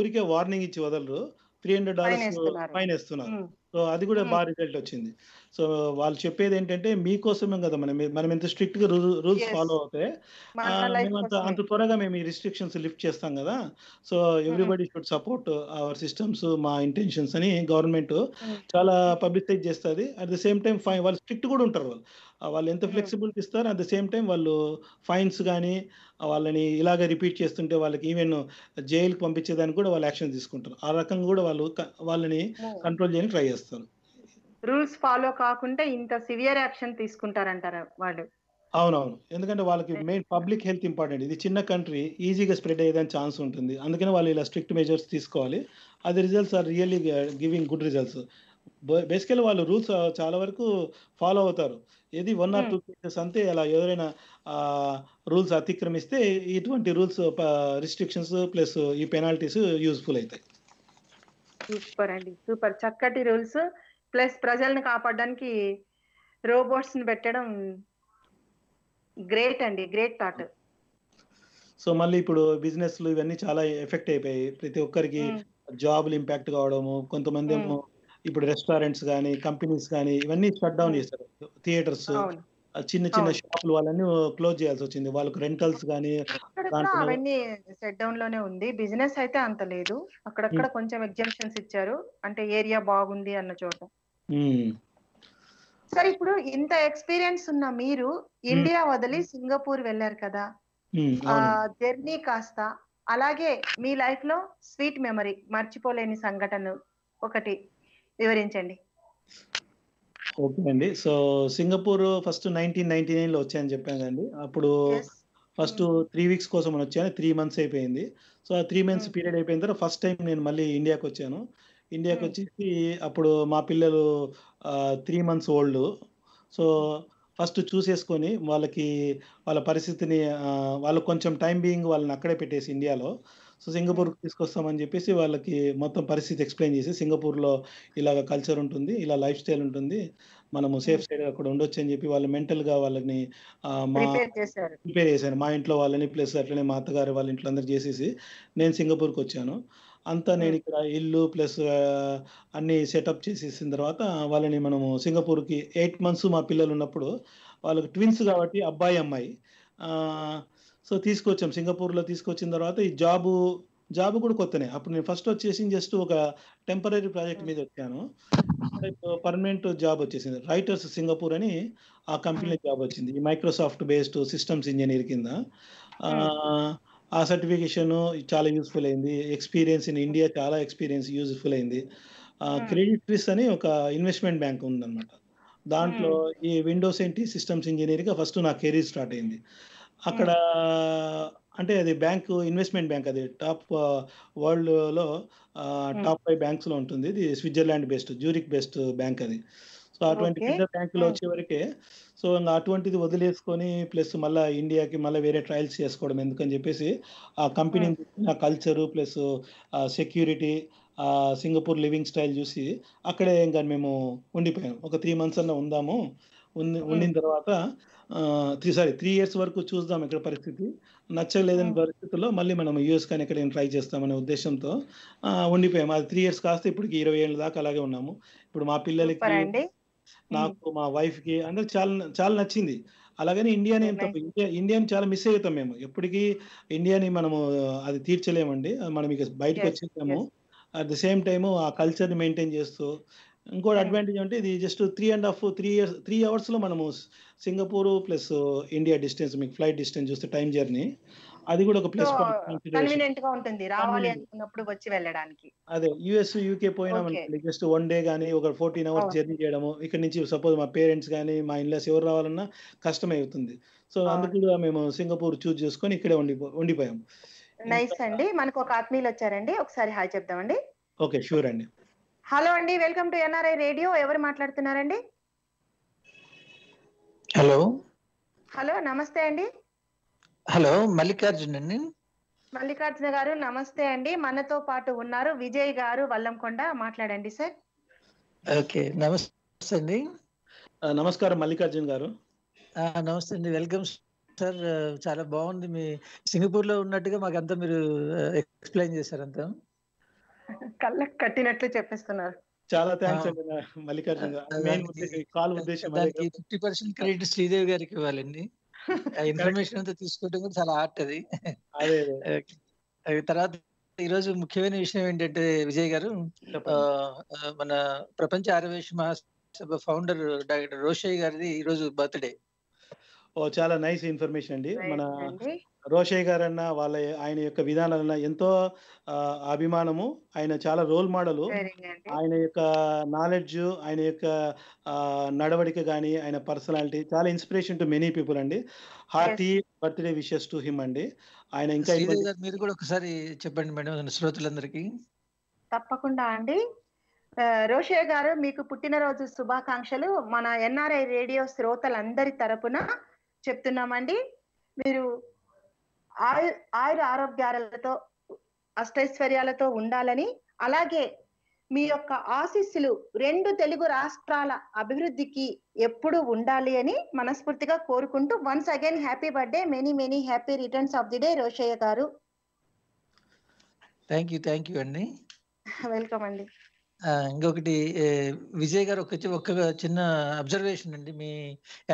ఊరికే వార్నింగ్ ఇచ్చి వదలరు త్రీ హండ్రెడ్ డాలర్స్ ఫైన్ వేస్తున్నారు సో అది కూడా బాగా రిజల్ట్ వచ్చింది సో వాళ్ళు చెప్పేది ఏంటంటే మీకోసమే కదా మనం మనం ఎంత స్ట్రిక్ట్ గా రూల్స్ ఫాలో అవుతే మేము అంత త్వరగా మేము ఈ రిస్ట్రిక్షన్స్ లిఫ్ట్ చేస్తాం కదా so everybody should support our systems మా ఇంటెన్షన్స్ అని గవర్నమెంట్ చాలా పబ్లిసైజ్ చేస్తుంది at the same time fine వాళ్ళు స్ట్రిక్ట్ కూడా ఉంటారు వాళ్ళు వాళ్ళు ఎంత ఫ్లెక్సిబిలిటీ ఇస్తారు అట్ ద సేమ్ టైం వాళ్ళు ఫైన్స్ కానీ వాళ్ళని ఇలాగ రిపీట్ చేస్తుంటే వాళ్ళకి ఈవెన్ జైలుకి పంపించేదానికి కూడా వాళ్ళు యాక్షన్ తీసుకుంటారు ఆ రకంగా కూడా వాళ్ళు వాళ్ళని కంట్రోల్ hmm. చేయడానికి ట్రై చేస్తారు రూల్స్ ఫాలో కాకుండా ఇంత సివియర్ యాక్షన్ తీసుకుంటారంటారు వాళ్ళు అవునవును ఎందుకంటే వాళ్ళకి మెయిన్ పబ్లిక్ హెల్త్ ఇంపార్టెంట్ ఇది చిన్న కంట్రీ ఈజీగా స్ప్రెడ్ అయ్యేదని ఛాన్స్ ఉంటుంది అందుకని వాళ్ళు ఇలా స్ట్రిక్ట్ మెజర్స్ తీసుకోవాలి అది results are really giving good results basically వాళ్ళు రూల్స్ చాలా వరకు ఫాలో అవుతారు ఏది వన్ ఆర్ టూ కేసెస్ అంతే అలా ఎవరైనా రూల్స్ అతిక్రమిస్తే ఇటువంటి రూల్స్ రిస్ట్రిక్షన్స్ ప్లస్ ఈ పెనాల్టీస్ యూస్ఫుల్ అవుతాయి సూపర్ అండి సూపర్ చక్కటి రూల్స్ ప్లస్ ప్రజల్ని కాపాడడానికి రోబోట్స్ ని పెట్టడం గ్రేట్ అండి గ్రేట్ థాట్ సో మళ్ళీ ఇప్పుడు బిజినెస్లు ఇవన్నీ చాలా ఎఫెక్ట్ అయిపోయాయి ప్రతి ఒక్కరికి జాబ్లు hmm. ఇంపాక్ట్ కావడము కొంతమంది hmm. ఏమో ఇప్పుడు రెస్టారెంట్స్ కానీ కంపెనీస్ కానీ ఇవన్నీ షట్ డౌన్ hmm. చేశారు థియేటర్స్ చిన్న చిన్న షాపులు వాళ్ళని క్లోజ్ చేయాల్సి వచ్చింది వాళ్ళకి రెంటల్స్ కానీ అవన్నీ షట్ డౌన్ లోనే ఉంది బిజినెస్ అయితే అంత లేదు అక్కడక్కడ hmm. కొంచెం ఎగ్జామ్షన్స్ ఇచ్చారు అంటే ఏరియా బాగుంది అన్న చోట hmm. సరే ఇప్పుడు ఇంత ఎక్స్పీరియన్స్ ఉన్న మీరు ఇండియా వదిలి సింగపూర్ వెళ్ళారు కదా జర్నీ కాస్త అలాగే మీ లైఫ్ లో స్వీట్ మెమరీ మర్చిపోలేని సంఘటన ఒకటి వివరించండి ఓకే అండి so Singapore first nineteen ninety nine లో వచ్చాయని చెప్పాను అండి అప్పుడు ఫస్ట్ త్రీ వీక్స్ కోసం వచ్చాను త్రీ మంత్స్ అయిపోయింది సో ఆ త్రీ మంత్స్ hmm. పీరియడ్ అయిపోయిన తర్వాత ఫస్ట్ టైం నేను మళ్ళీ ఇండియాకి వచ్చాను ఇండియాకి hmm. వచ్చేసి అప్పుడు మా పిల్లలు three months old so first చూసేసుకొని వాళ్ళకి వాళ్ళ పరిస్థితిని వాళ్ళకు కొంచెం టైం బీయింగ్ వాళ్ళని అక్కడే పెట్టేసి ఇండియాలో సో సింగపూర్కి తీసుకొస్తామని చెప్పేసి వాళ్ళకి మొత్తం పరిస్థితి ఎక్స్ప్లెయిన్ చేసి సింగపూర్లో ఇలాగ కల్చర్ ఉంటుంది ఇలా లైఫ్ స్టైల్ ఉంటుంది మనము సేఫ్ సైడ్ అక్కడ ఉండొచ్చు అని చెప్పి వాళ్ళు మెంటల్గా వాళ్ళని మా ప్రిపేర్ చేశాను మా ఇంట్లో వాళ్ళని ప్లస్ అట్లనే మా అత్తగారు వాళ్ళ ఇంట్లో అందరు చేసేసి నేను సింగపూర్కి వచ్చాను అంతా నేను ఇక్కడ ఇల్లు ప్లస్ అన్ని సెటప్ చేసేసిన తర్వాత వాళ్ళని మనము సింగపూర్కి ఎయిట్ మంత్స్ మా పిల్లలు ఉన్నప్పుడు వాళ్ళకి ట్విన్స్ కాబట్టి అబ్బాయి అమ్మాయి సో తీసుకొచ్చాం సింగపూర్లో తీసుకొచ్చిన తర్వాత ఈ జాబు జాబ్ కూడా కొత్తనే అప్పుడు నేను ఫస్ట్ వచ్చేసి జస్ట్ ఒక టెంపరీ ప్రాజెక్ట్ hmm. మీద వచ్చాను పర్మనెంట్ జాబ్ వచ్చేసింది రైటర్స్ సింగపూర్ అని ఆ కంపెనీ జాబ్ hmm. వచ్చింది మైక్రోసాఫ్ట్ బేస్డ్ సిస్టమ్స్ ఇంజనీర్ కింద ఆ సర్టిఫికేషన్ hmm. చాలా యూస్ఫుల్ అయింది ఎక్స్పీరియన్స్ ఇన్ ఇండియా చాలా ఎక్స్పీరియన్స్ యూస్ఫుల్ అయింది క్రెడిట్ రిస్ అని ఒక ఇన్వెస్ట్మెంట్ బ్యాంక్ ఉందన్నమాట దాంట్లో ఈ విండోస్ ఏంటి సిస్టమ్స్ ఇంజనీర్గా ఫస్ట్ నా కెరీర్ స్టార్ట్ అయింది అక్కడ అంటే అది బ్యాంక్ ఇన్వెస్ట్మెంట్ బ్యాంక్ అది టాప్ వరల్డ్లో టాప్ ఫైవ్ బ్యాంక్స్లో ఉంటుంది ఇది Switzerland best Zurich best bank అది సో అటువంటి పెద్ద బ్యాంకులో వచ్చేవరకే సో ఇంకా అటువంటిది వదిలేసుకొని ప్లస్ మళ్ళీ ఇండియాకి మళ్ళీ వేరే ట్రయల్స్ చేసుకోవడం ఎందుకని చెప్పేసి ఆ కంపెనీ ఆ culture plus security Singapore living style చూసి అక్కడే ఇంకా మేము ఉండిపోయాం ఒక త్రీ మంత్స్ అన్న ఉందాము ఉండిన తర్వాత త్రీ సారీ త్రీ ఇయర్స్ వరకు చూద్దాం ఇక్కడ పరిస్థితి నచ్చలేదని పరిస్థితుల్లో మళ్ళీ మనం యూఎస్ కానీ ఇక్కడ ట్రై చేస్తామనే ఉద్దేశంతో ఉండిపోయాము అది త్రీ ఇయర్స్ కాస్త ఇప్పటికి ఇరవై ఏళ్ళ దాకా అలాగే ఉన్నాము ఇప్పుడు మా పిల్లలకి నాకు మా వైఫ్ కి అందరూ చాలా చాలా నచ్చింది అలాగని ఇండియాని ఏం ఇండియా ఇండియాని చాలా మిస్ అవుతాం మేము ఎప్పటికీ ఇండియాని మనము అది తీర్చలేమండి మనం ఇక బయటకు వచ్చేసాము అట్ ద సేమ్ టైము ఆ కల్చర్ని మెయింటైన్ చేస్తూ ఇంకోటి అడ్వాంటేజ్ hmm. అంటే ఇది just three and half three years three అవర్స్లో మనము సింగపూర్ ప్లస్ ఇండియా డిస్టెన్స్ మీకు ఫ్లైట్ డిస్టెన్స్ చూస్తే టైం జర్నీ అది కూడా ఒక ప్లస్ కన్వీనియంట్ గా ఉంటుంది రావాలి అనుకున్నప్పుడు వచ్చి వెళ్ళడానికి అదే యుఎస్ యూకే పోయినా జస్ట్ వన్ డే గానీ ఒక ఫోర్టీన్ అవర్స్ జర్నీ చేయడము ఇక్కడ నుంచి సపోజ్ మా పేరెంట్స్ కానీ మా ఇన్లెస్ ఎవరు రావాలన్నా కష్టమే అవుతుంది సో ah. అందుకు కూడా మేము సింగపూర్ చూజ్ చేసుకొని ఇక్కడే ఉండి ఉండిపోయాము నైస్ అండి మనకు ఒక ఆత్మీయులు వచ్చారండి ఒకసారి హాయ్ చెప్దామండి ఓకే షూర్ అండి హలో అండి వెల్కమ్ టు ఎన్ఆర్ఐ రేడియో ఎవరు మాట్లాడుతున్నారండి హలో హలో నమస్తే అండి హలో మల్లికార్జున్ అండి మల్లికార్జున గారు నమస్తే అండి మనతో పాటు ఉన్నారు విజయ్ గారు వల్లంకొండ మాట్లాడండి సార్ ఓకే నమస్తే అండి నమస్కారం మల్లికార్జున్ గారు నమస్తే అండి వెల్కమ్ సార్ చాలా బాగుంది మీ సింగపూర్ లో ఉన్నట్టుగా అంతా మీరు ఎక్స్ప్లెయిన్ చేశారు అంతా కళ్ళకు కట్టినట్లు చెప్పేస్తున్నారు చాలా థ్యాంక్స్ అండి మల్లికార్జున కాల్ ఉద్దేశం ఫిఫ్టీ పర్సెంట్ క్రెడిట్ శ్రీదేవి గారికి ఇవ్వాలండి ఇన్ఫర్మేషన్ అంతా తీసుకోవడం కూడా చాలా ఆర్ట్ అది అదే తర్వాత ఈరోజు ముఖ్యమైన విషయం ఏంటంటే విజయ్ గారు మన ప్రపంచ ఆరోగ్య మహాసభ ఫౌండర్ డాక్టర్ రోషయ్య గారిది ఈరోజు బర్త్డే ఓ చాలా నైస్ ఇన్ఫర్మేషన్ అండి మన రోషయ్య గారన్న వాళ్ళ ఆయన యొక్క విధానాలన్నా ఎంతో అభిమానము ఆయన చాలా రోల్ మోడల్ ఆయన యొక్క నాలెడ్జ్, ఆయన యొక్క నడవడిక కానీ ఆయన పర్సనాలిటీ చాలా ఇన్‌స్పిరేషన్ టు మెనీ పీపుల్ అండి. Yes. Hearty birthday wishes to him అండి. ఆయన ఇంకా మీరు కూడా ఒకసారి చెప్పండి మేడం శ్రోతలందరికీ. తప్పకుండా అండి. రోషయ్య గారు మీకు పుట్టినరోజు శుభాకాంక్షలు మన ఎన్ఆర్ఐ రేడియో శ్రోతలందరి తరపున చెప్తున్నామండి. మీరు ఆయు ఆయుర ఆరోగ్యాలతో అష్టైశ్వర్యాలతో ఉండాలని అలాగే మీ యొక్క ఆశీస్సులు రెండు తెలుగు రాష్ట్రాల అభివృద్ధికి ఎప్పుడు ఉండాలి అని మనస్ఫూర్తిగా కోరుకుంటూ once again happy birthday many many happy returns of the day Rosaiah garu thank you thank you అండి వెల్కమ్ అండి ఇంకొకటి విజయ్ గారు ఒక ఒక చిన్న అబ్జర్వేషన్ అండి మీ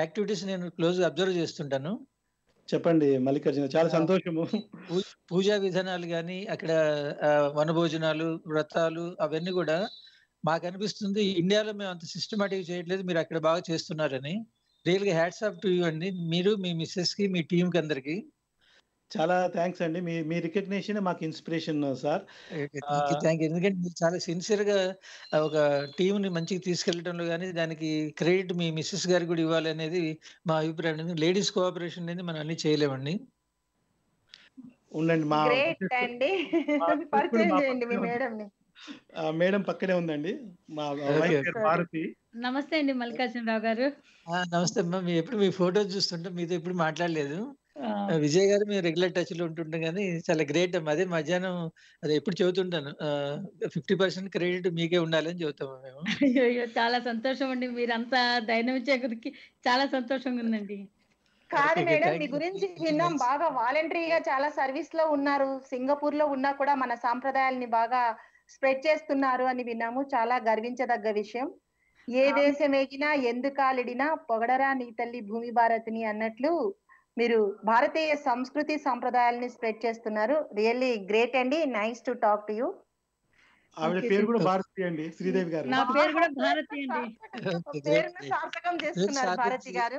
యాక్టివిటీస్ నేను క్లోజ్ అబ్జర్వ్ చేస్తుంటాను చెప్పండి మల్లికార్జున చాలా సంతోషము పూజా విధానాలు కానీ అక్కడ వనభోజనాలు వ్రతాలు అవన్నీ కూడా మాకు అనిపిస్తుంది ఇండియాలో మేము అంత సిస్టమేటిక్ చేయట్లేదు మీరు అక్కడ బాగా చేస్తున్నారని రియల్గా హ్యాట్స్ ఆఫ్ టు యూ అండి మీరు మీ మిస్సెస్ కి మీ టీంకి అందరికి చాలా థ్యాంక్స్ అండి మీ మీ రికగ్నేషన్ మాకు ఇన్స్పిరేషన్ సార్ థ్యాంక్ ఎందుకంటే మీరు చాలా సిన్సియర్ గా ఒక టీంని మంచిగా తీసుకెళ్లడంలో కానీ దానికి క్రెడిట్ మీ మిస్సెస్ గారికి కూడా ఇవ్వాలి అనేది మా అభిప్రాయం లేడీస్ కోఆపరేషన్ అనేది మనం అన్ని చేయలేమండి ఉండండి మా మేడం పక్కనే ఉందండి మా భారతి నమస్తే అండి మల్లికార్జునరావు గారు నమస్తే అమ్మా మీ ఎప్పుడు మీ ఫోటో చూస్తుంటే మీతో ఎప్పుడు మాట్లాడలేదు విజయ్ గారు మేము రెగ్యులర్ టచ్ లో ఉంటుంటాం కానీ చాలా గ్రేట్ అమ్మా అదే మధ్యాహ్నం అదే ఎప్పుడు చెబుతుంటాను ఫిఫ్టీ పర్సెంట్ క్రెడిట్ మీకే ఉండాలని చెబుతాము మేము అయ్యో చాలా సంతోషం అండి మీరంతా డైనమిక్ గురికి చాలా సంతోషంగా ఉందండి కాదు మేడం మీ గురించి విన్నాం బాగా వాలంటరీగా చాలా సర్వీస్ లో ఉన్నారు సింగపూర్ లో ఉన్నా కూడా మన సాంప్రదాయాల్ని బాగా స్ప్రెడ్ చేస్తున్నారు అని విన్నాము చాలా గర్వించదగ్గ విషయం ఏ దేశం ఎగినా ఎందుకాలిడినా పొగడరా నీ తల్లి భూమి భారతిని అన్నట్లు మీరు భారతీయ సంస్కృతి సాంప్రదాయాలని స్ప్రెడ్ చేస్తున్నారు రియల్లీ గ్రేట్ అండి nice to talk to you ఆవిడ పేరు కూడా భారతి అండి శ్రీదేవి గారు నా పేరు కూడా భారతి అండి పేరును సార్థకం చేసుకున్నారు భారతి గారు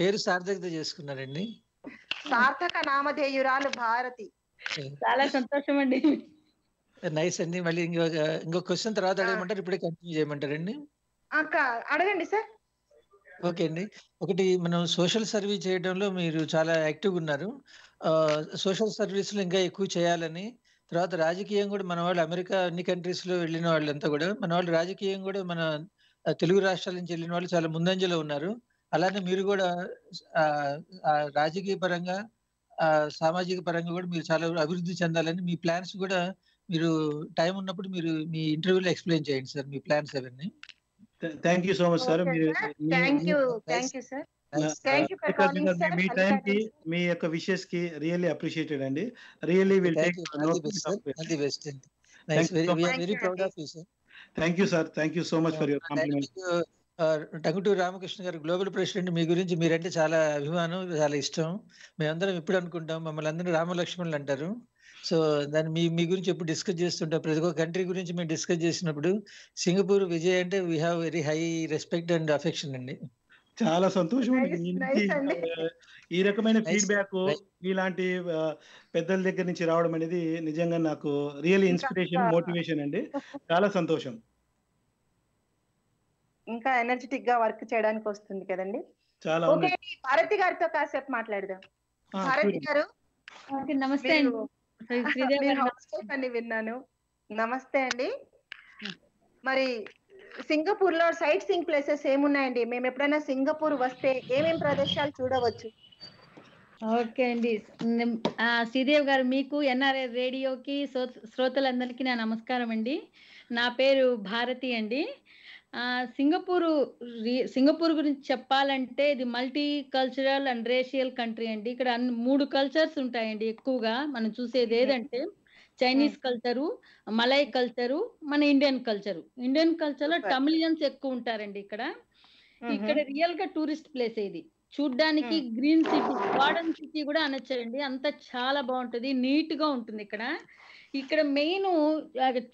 పేరు సార్థకత చేసుకున్నారండి సార్థక నామధేయురాలు భారతి చాలా సంతోషం అండి నైస్ అండి మళ్ళీ ఇంకొక ఇంకో క్వశ్చన్ తర్వాత అడగమంటారు ఇప్పుడే కంటిన్యూ చేయమంటారండి అక్క అడగండి సార్ ఓకే అండి ఒకటి మనం సోషల్ సర్వీస్ చేయడంలో మీరు చాలా యాక్టివ్గా ఉన్నారు సోషల్ సర్వీస్లు ఇంకా ఎక్కువ చేయాలని తర్వాత రాజకీయం కూడా మన వాళ్ళు అమెరికా అన్ని కంట్రీస్లో వెళ్ళిన వాళ్ళంతా కూడా మన వాళ్ళు రాజకీయం కూడా మన తెలుగు రాష్ట్రాల నుంచి వెళ్ళిన వాళ్ళు చాలా ముందంజలో ఉన్నారు అలానే మీరు కూడా రాజకీయ పరంగా సామాజిక పరంగా కూడా మీరు చాలా అభివృద్ధి చెందాలని మీ ప్లాన్స్ కూడా మీరు టైం ఉన్నప్పుడు మీరు మీ ఇంటర్వ్యూలో ఎక్స్ప్లెయిన్ చేయండి సార్ మీ ప్లాన్స్ అవన్నీ thank you so much sir మీ టైం uh, కి మీ యొక్క విషెస్ కి రియల్లీ అప్రిషియేటెడ్ అండి really will take thank you sir thank you so much for your compliment Tanguturu Ramakrishna garu global president మీ గురించి మీరంటే చాలా అభిమానం చాలా ఇష్టం మేమందరం ఎప్పుడు అనుకుంటాం మమ్మల్ని అందరూ రామలక్ష్మణులు అంటారు సో దాన్ని మీ మీ గురించి ఎప్పుడు డిస్కస్ చేస్తుంటే ప్రతి ఒక్క కంట్రీ గురించి మేము డిస్కస్ చేసినప్పుడు సింగపూర్ విజయ్ అంటే we have very high respect and affection అండి చాలా సంతోషం అండి ఈ రకమైన ఫీడ్బ్యాక్ ఇలాంటి పెద్దల దగ్గర నుంచి రావడం అనేది నిజంగా నాకు రియల్ ఇన్స్పిరేషన్ మోటివేషన్ అండి చాలా సంతోషం ఇంకా ఎనర్జెటిక్ గా వర్క్ చేయడానికి వస్తుంది కదండి చాలా భారతి గారితో కాసేపు మాట్లాడదాం భారతి గారు నమస్తే విన్నాను నమస్తే అండి మరి సింగపూర్ లో సైట్ సింగ్ ప్లేసెస్ ఏమున్నాయండి మేము ఎప్పుడైనా సింగపూర్ వస్తే ఏమేమి ప్రదేశాలు చూడవచ్చు ఓకే అండి శ్రీదేవ్ గారు మీకు ఎన్ఆర్ఏ రేడియోకి శ్రోతలందరికీ నా నమస్కారం అండి నా పేరు భారతి అండి సింగపూర్ సింగపూర్ గురించి చెప్పాలంటే ఇది multi cultural and racial country అండి ఇక్కడ మూడు కల్చర్స్ ఉంటాయండి ఎక్కువగా మనం చూసేది ఏదంటే చైనీస్ కల్చరు మలై కల్చరు మన ఇండియన్ కల్చరు ఇండియన్ కల్చర్ లో టమిలియన్స్ ఎక్కువ ఉంటారండి ఇక్కడ ఇక్కడ రియల్ గా టూరిస్ట్ ప్లేస్ ఇది చూడ్డానికి గ్రీన్ సిటీ గార్డెన్ సిటీ కూడా అనొచ్చండి అంతా చాలా బాగుంటది నీట్ గా ఉంటుంది ఇక్కడ ఇక్కడ మెయిన్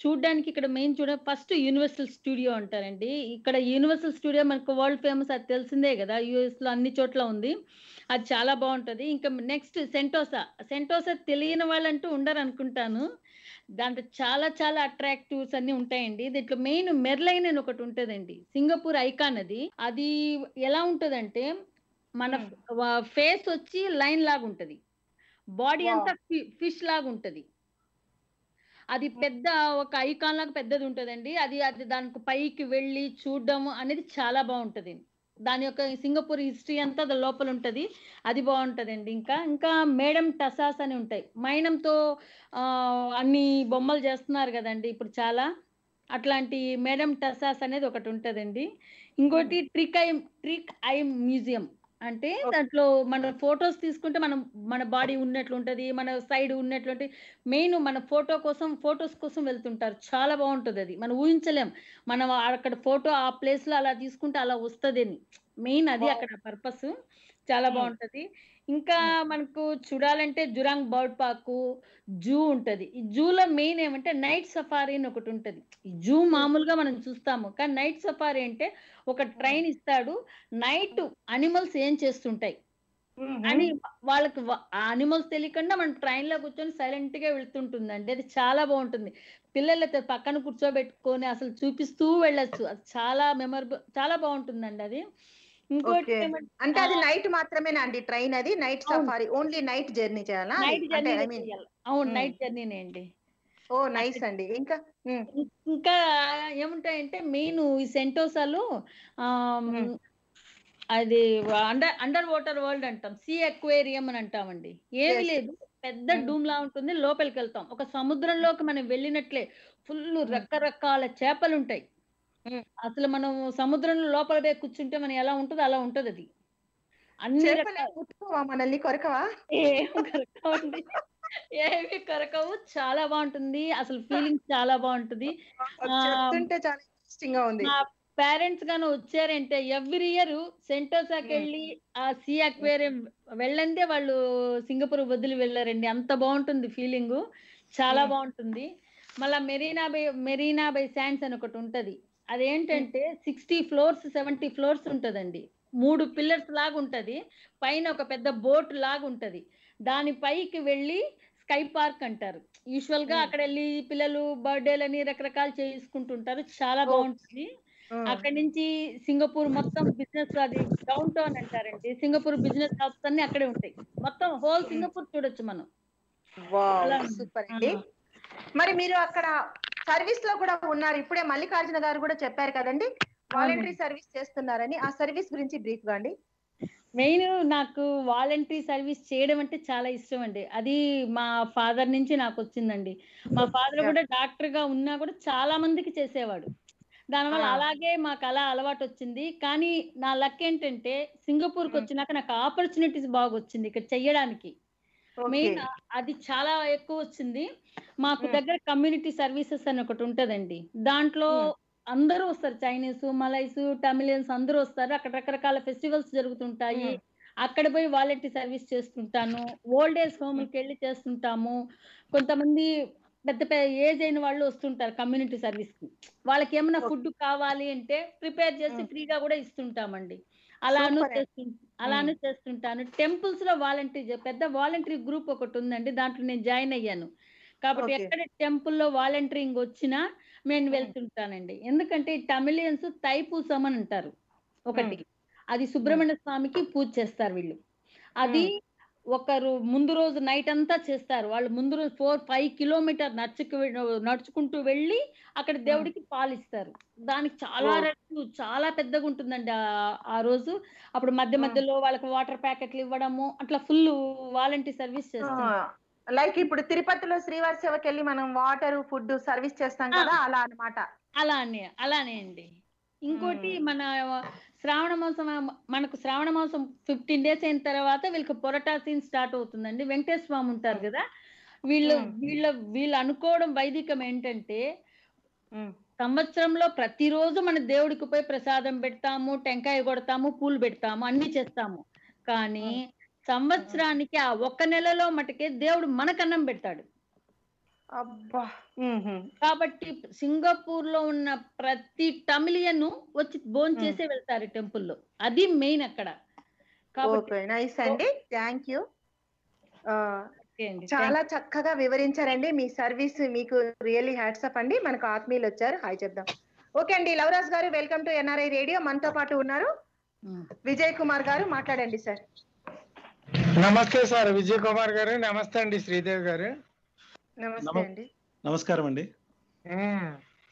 చూడడానికి ఇక్కడ మెయిన్ చూడ ఫస్ట్ యూనివర్సల్ స్టూడియో అంటారండి ఇక్కడ యూనివర్సల్ స్టూడియో మనకు వరల్డ్ ఫేమస్ అది తెలిసిందే కదా యుఎస్ లో అన్ని చోట్ల ఉంది అది చాలా బాగుంటది ఇంకా నెక్స్ట్ సెంటోసా సెంటోసా తెలియని వాళ్ళంటూ ఉండరు అనుకుంటాను దాంట్లో చాలా చాలా అట్రాక్టివ్స్ అన్ని ఉంటాయండి దీంట్లో మెయిన్ మెర్లైన్ అని ఒకటి ఉంటుందండి సింగపూర్ ఐకాన్ అది అది ఎలా ఉంటదంటే మన ఫేస్ వచ్చి లైన్ లాగా ఉంటది బాడీ అంతా ఫిష్ లాగా ఉంటది అది పెద్ద ఒక ఐకాన్ లాగా పెద్దది ఉంటుందండి అది అది దానికి పైకి వెళ్ళి చూడడం అనేది చాలా బాగుంటుంది దాని యొక్క సింగపూర్ హిస్టరీ అంతా దాని లోపల ఉంటుంది అది బాగుంటుందండి ఇంకా ఇంకా మేడం టసాస్ అని ఉంటాయి మైనంతో అన్ని బొమ్మలు చేస్తున్నారు కదండి ఇప్పుడు చాలా అట్లాంటి మేడం టసాస్ అనేది ఒకటి ఉంటుందండి ఇంకోటి trick eye trick eye museum అంటే దాంట్లో మన ఫొటోస్ తీసుకుంటే మనం మన బాడీ ఉన్నట్లు ఉంటది మన సైడ్ ఉన్నట్లు మెయిన్ మన ఫోటో కోసం ఫొటోస్ కోసం వెళ్తుంటారు చాలా బాగుంటుంది అది మనం ఊహించలేం మనం అక్కడ ఫోటో ఆ ప్లేస్ లో అలా తీసుకుంటే అలా వస్తుంది మెయిన్ అది అక్కడ పర్పస్ చాలా బాగుంటది ఇంకా మనకు చూడాలంటే జురాంగ్ బర్డ్ పార్క్ జూ ఉంటది ఈ జూలో మెయిన్ ఏమంటే నైట్ సఫారీ అని ఒకటి ఉంటుంది జూ మామూలుగా మనం చూస్తాము కానీ నైట్ సఫారీ అంటే ఒక ట్రైన్ ఇస్తాడు నైట్ అనిమల్స్ ఏం చేస్తుంటాయి అని వాళ్ళకి అనిమల్స్ తెలియకుండా మనం ట్రైన్ లో కూర్చొని సైలెంట్ గా వెళ్తుంటుందండి అది చాలా బాగుంటుంది పిల్లలతో పక్కన కూర్చోబెట్టుకొని అసలు చూపిస్తూ వెళ్ళొచ్చు అది చాలా మెమరబుల్ చాలా బాగుంటుందండి అది ఇంకోటి అంటే అది నైట్ మాత్రమేనా అండి ట్రైన్ అది night safari only night journey చేయాలా నైట్ జర్నీ అవును నైట్ జర్నీనే అండి ఓ నైస్ అండి ఇంకా ఇంకా ఏముంటాయంటే మెయిన్ ఈ సెంటోసాలో అది అండర్ అండర్ వాటర్ వరల్డ్ అంటాం సీ అక్వేరియం అని అంటామండి ఏమి లేదు పెద్ద డూమ్ లా ఉంటుంది లోపలికి వెళ్తాం ఒక సముద్రంలోకి మనం వెళ్ళినట్లే ఫుల్ రకరకాల చేపలు ఉంటాయి అసలు మనం సముద్రం లోపల పోయి కూర్చుంటే మనం ఎలా ఉంటదో అలా ఉంటది అది అన్ని రకాల మనల్ని? కొరకవా? ఏమి కొరకవు. చాలా బాగుంటుంది అసలు ఫీలింగ్ చాలా బాగుంటుంది పేరెంట్స్ గాను వచ్చారంటే ఎవ్రీ ఇయర్ సెంటోసాకి వెళ్ళి ఆ సీ అక్వేరియం వెళ్ళందే వాళ్ళు సింగపూర్ వదిలి వెళ్ళారండి అంత బాగుంటుంది ఫీలింగ్ చాలా బాగుంటుంది మళ్ళా Marina bay Marina bay sands అని ఒకటి ఉంటది అదేంటంటే సిక్స్టీ ఫ్లోర్స్ సెవెంటీ ఫ్లోర్స్ ఉంటుందండి మూడు పిల్లర్స్ లాగా ఉంటుంది పైన ఒక పెద్ద బోట్ లాగా ఉంటుంది దానిపైకి వెళ్ళి స్కై పార్క్ అంటారు యూజువల్ గా అక్కడ వెళ్ళి పిల్లలు బర్త్డేలని రకరకాలు చేసుకుంటుంటారు చాలా బాగుంటుంది అక్కడ నుంచి సింగపూర్ మొత్తం బిజినెస్ అది డౌన్ టౌన్ అంటారండి సింగపూర్ బిజినెస్ హౌస్ అన్ని అక్కడే ఉంటాయి మొత్తం హోల్ సింగపూర్ చూడొచ్చు మనం సూపర్ అండి మరి మీరు అక్కడ సర్వీస్ లో కూడా ఉన్నారు ఇప్పుడే మల్లికార్జున గారు కూడా చెప్పారు కదండి వాలంటరీ సర్వీస్ చేస్తున్నారని ఆ సర్వీస్ గురించి బ్రీఫ్ గా అండి మెయిన్ నాకు వాలంటరీ సర్వీస్ చేయడం అంటే చాలా ఇష్టం అండి అది మా ఫాదర్ నుంచి నాకు వచ్చిందండి మా ఫాదర్ కూడా డాక్టర్ గా ఉన్నా కూడా చాలా మందికి చేసేవాడు దానివల్ల ah. అలాగే మాకు అలా అలవాటు వచ్చింది కానీ నా లక్ ఏంటంటే సింగపూర్ కి hmm. వచ్చినాక నాకు ఆపర్చునిటీస్ బాగా వచ్చింది ఇక్కడ చెయ్యడానికి మెయిన్ అది చాలా ఎక్కువ వచ్చింది మాకు దగ్గర కమ్యూనిటీ సర్వీసెస్ అని ఒకటి ఉంటదండి దాంట్లో అందరూ వస్తారు చైనీస్ మలైస్ టమిలియన్స్ అందరూ వస్తారు అక్కడ రకరకాల ఫెస్టివల్స్ జరుగుతుంటాయి అక్కడ పోయి వాలంటీ సర్వీస్ చేస్తుంటాను ఓల్డ్ ఏజ్ హోమ్కి వెళ్ళి చేస్తుంటాము కొంతమంది పెద్ద పెద్ద ఏజ్ అయిన వాళ్ళు వస్తుంటారు కమ్యూనిటీ సర్వీస్ కి వాళ్ళకి ఏమైనా ఫుడ్ కావాలి అంటే ప్రిపేర్ చేసి ఫ్రీగా కూడా ఇస్తుంటామండి అలాను అలానే చేస్తుంటాను టెంపుల్స్ లో వాలంటీర్ పెద్ద వాలంటీర్ గ్రూప్ ఒకటి ఉందండి దాంట్లో నేను జాయిన్ అయ్యాను కాబట్టి ఎక్కడ టెంపుల్లో వాలంటీరింగ్ వచ్చినా నేను వెళ్తుంటానండి ఎందుకంటే తమిళియన్స్ తైపూసం అని అంటారు ఒకటి అది సుబ్రహ్మణ్య స్వామికి పూజ చేస్తారు వీళ్ళు అది ఒకరు ముందు రోజు నైట్ అంతా చేస్తారు వాళ్ళు ముందు రోజు ఫోర్ ఫైవ్ కిలోమీటర్ నడుచుకు నడుచుకుంటూ వెళ్ళి అక్కడ దేవుడికి పాలిస్తారు దానికి చాలా రెట్లు చాలా పెద్దగా ఉంటుందండి ఆ రోజు అప్పుడు మధ్య మధ్యలో వాళ్ళకి వాటర్ ప్యాకెట్లు ఇవ్వడము అట్లా ఫుల్ వాలంటీర్ సర్వీస్ చేస్తారు లైక్ ఇప్పుడు తిరుపతిలో శ్రీవారి సేవకి వెళ్ళి మనం వాటర్ ఫుడ్ సర్వీస్ చేస్తాం కదా అలా అనమాట అలానే అలానే అండి ఇంకోటి మన శ్రావణ మాసం మనకు శ్రావణ మాసం ఫిఫ్టీన్ డేస్ అయిన తర్వాత వీళ్ళకి పొరటా సీన్ స్టార్ట్ అవుతుందండి వెంకటేశ్వర స్వామి ఉంటారు కదా వీళ్ళు వీళ్ళ వీళ్ళు అనుకోవడం వైదికం ఏంటంటే సంవత్సరంలో ప్రతిరోజు మన దేవుడికి పోయి ప్రసాదం పెడతాము టెంకాయ కొడతాము పూలు పెడతాము అన్ని చేస్తాము కానీ సంవత్సరానికి ఆ ఒక్క నెలలో మటుకే దేవుడు మనకన్నం పెడతాడు అబ్బా కాబట్టి సింగపూర్ లో ఉన్న ప్రతి తమిళియన్ వచ్చి బోన్ చేసే వెళ్తారు టెంపుల్లో అది మెయిన్ అక్కడ నైస్ అండి థ్యాంక్ యూ చాలా చక్కగా వివరించారండి మీ సర్వీస్ మీకు రియల్లీ హ్యాట్సప్ అండి మనకు ఆత్మీయులు వచ్చారు హాయ్ చెప్దాం ఓకే అండి లవరాజ్ గారు వెల్కమ్ టు ఎన్ఆర్ఐ రేడియో మనతో పాటు ఉన్నారు విజయ్ కుమార్ గారు మాట్లాడండి సార్ నమస్తే సార్ విజయ్ కుమార్ గారు నమస్తే అండి శ్రీదేవి గారు నమస్తే అండి నమస్కారం అండి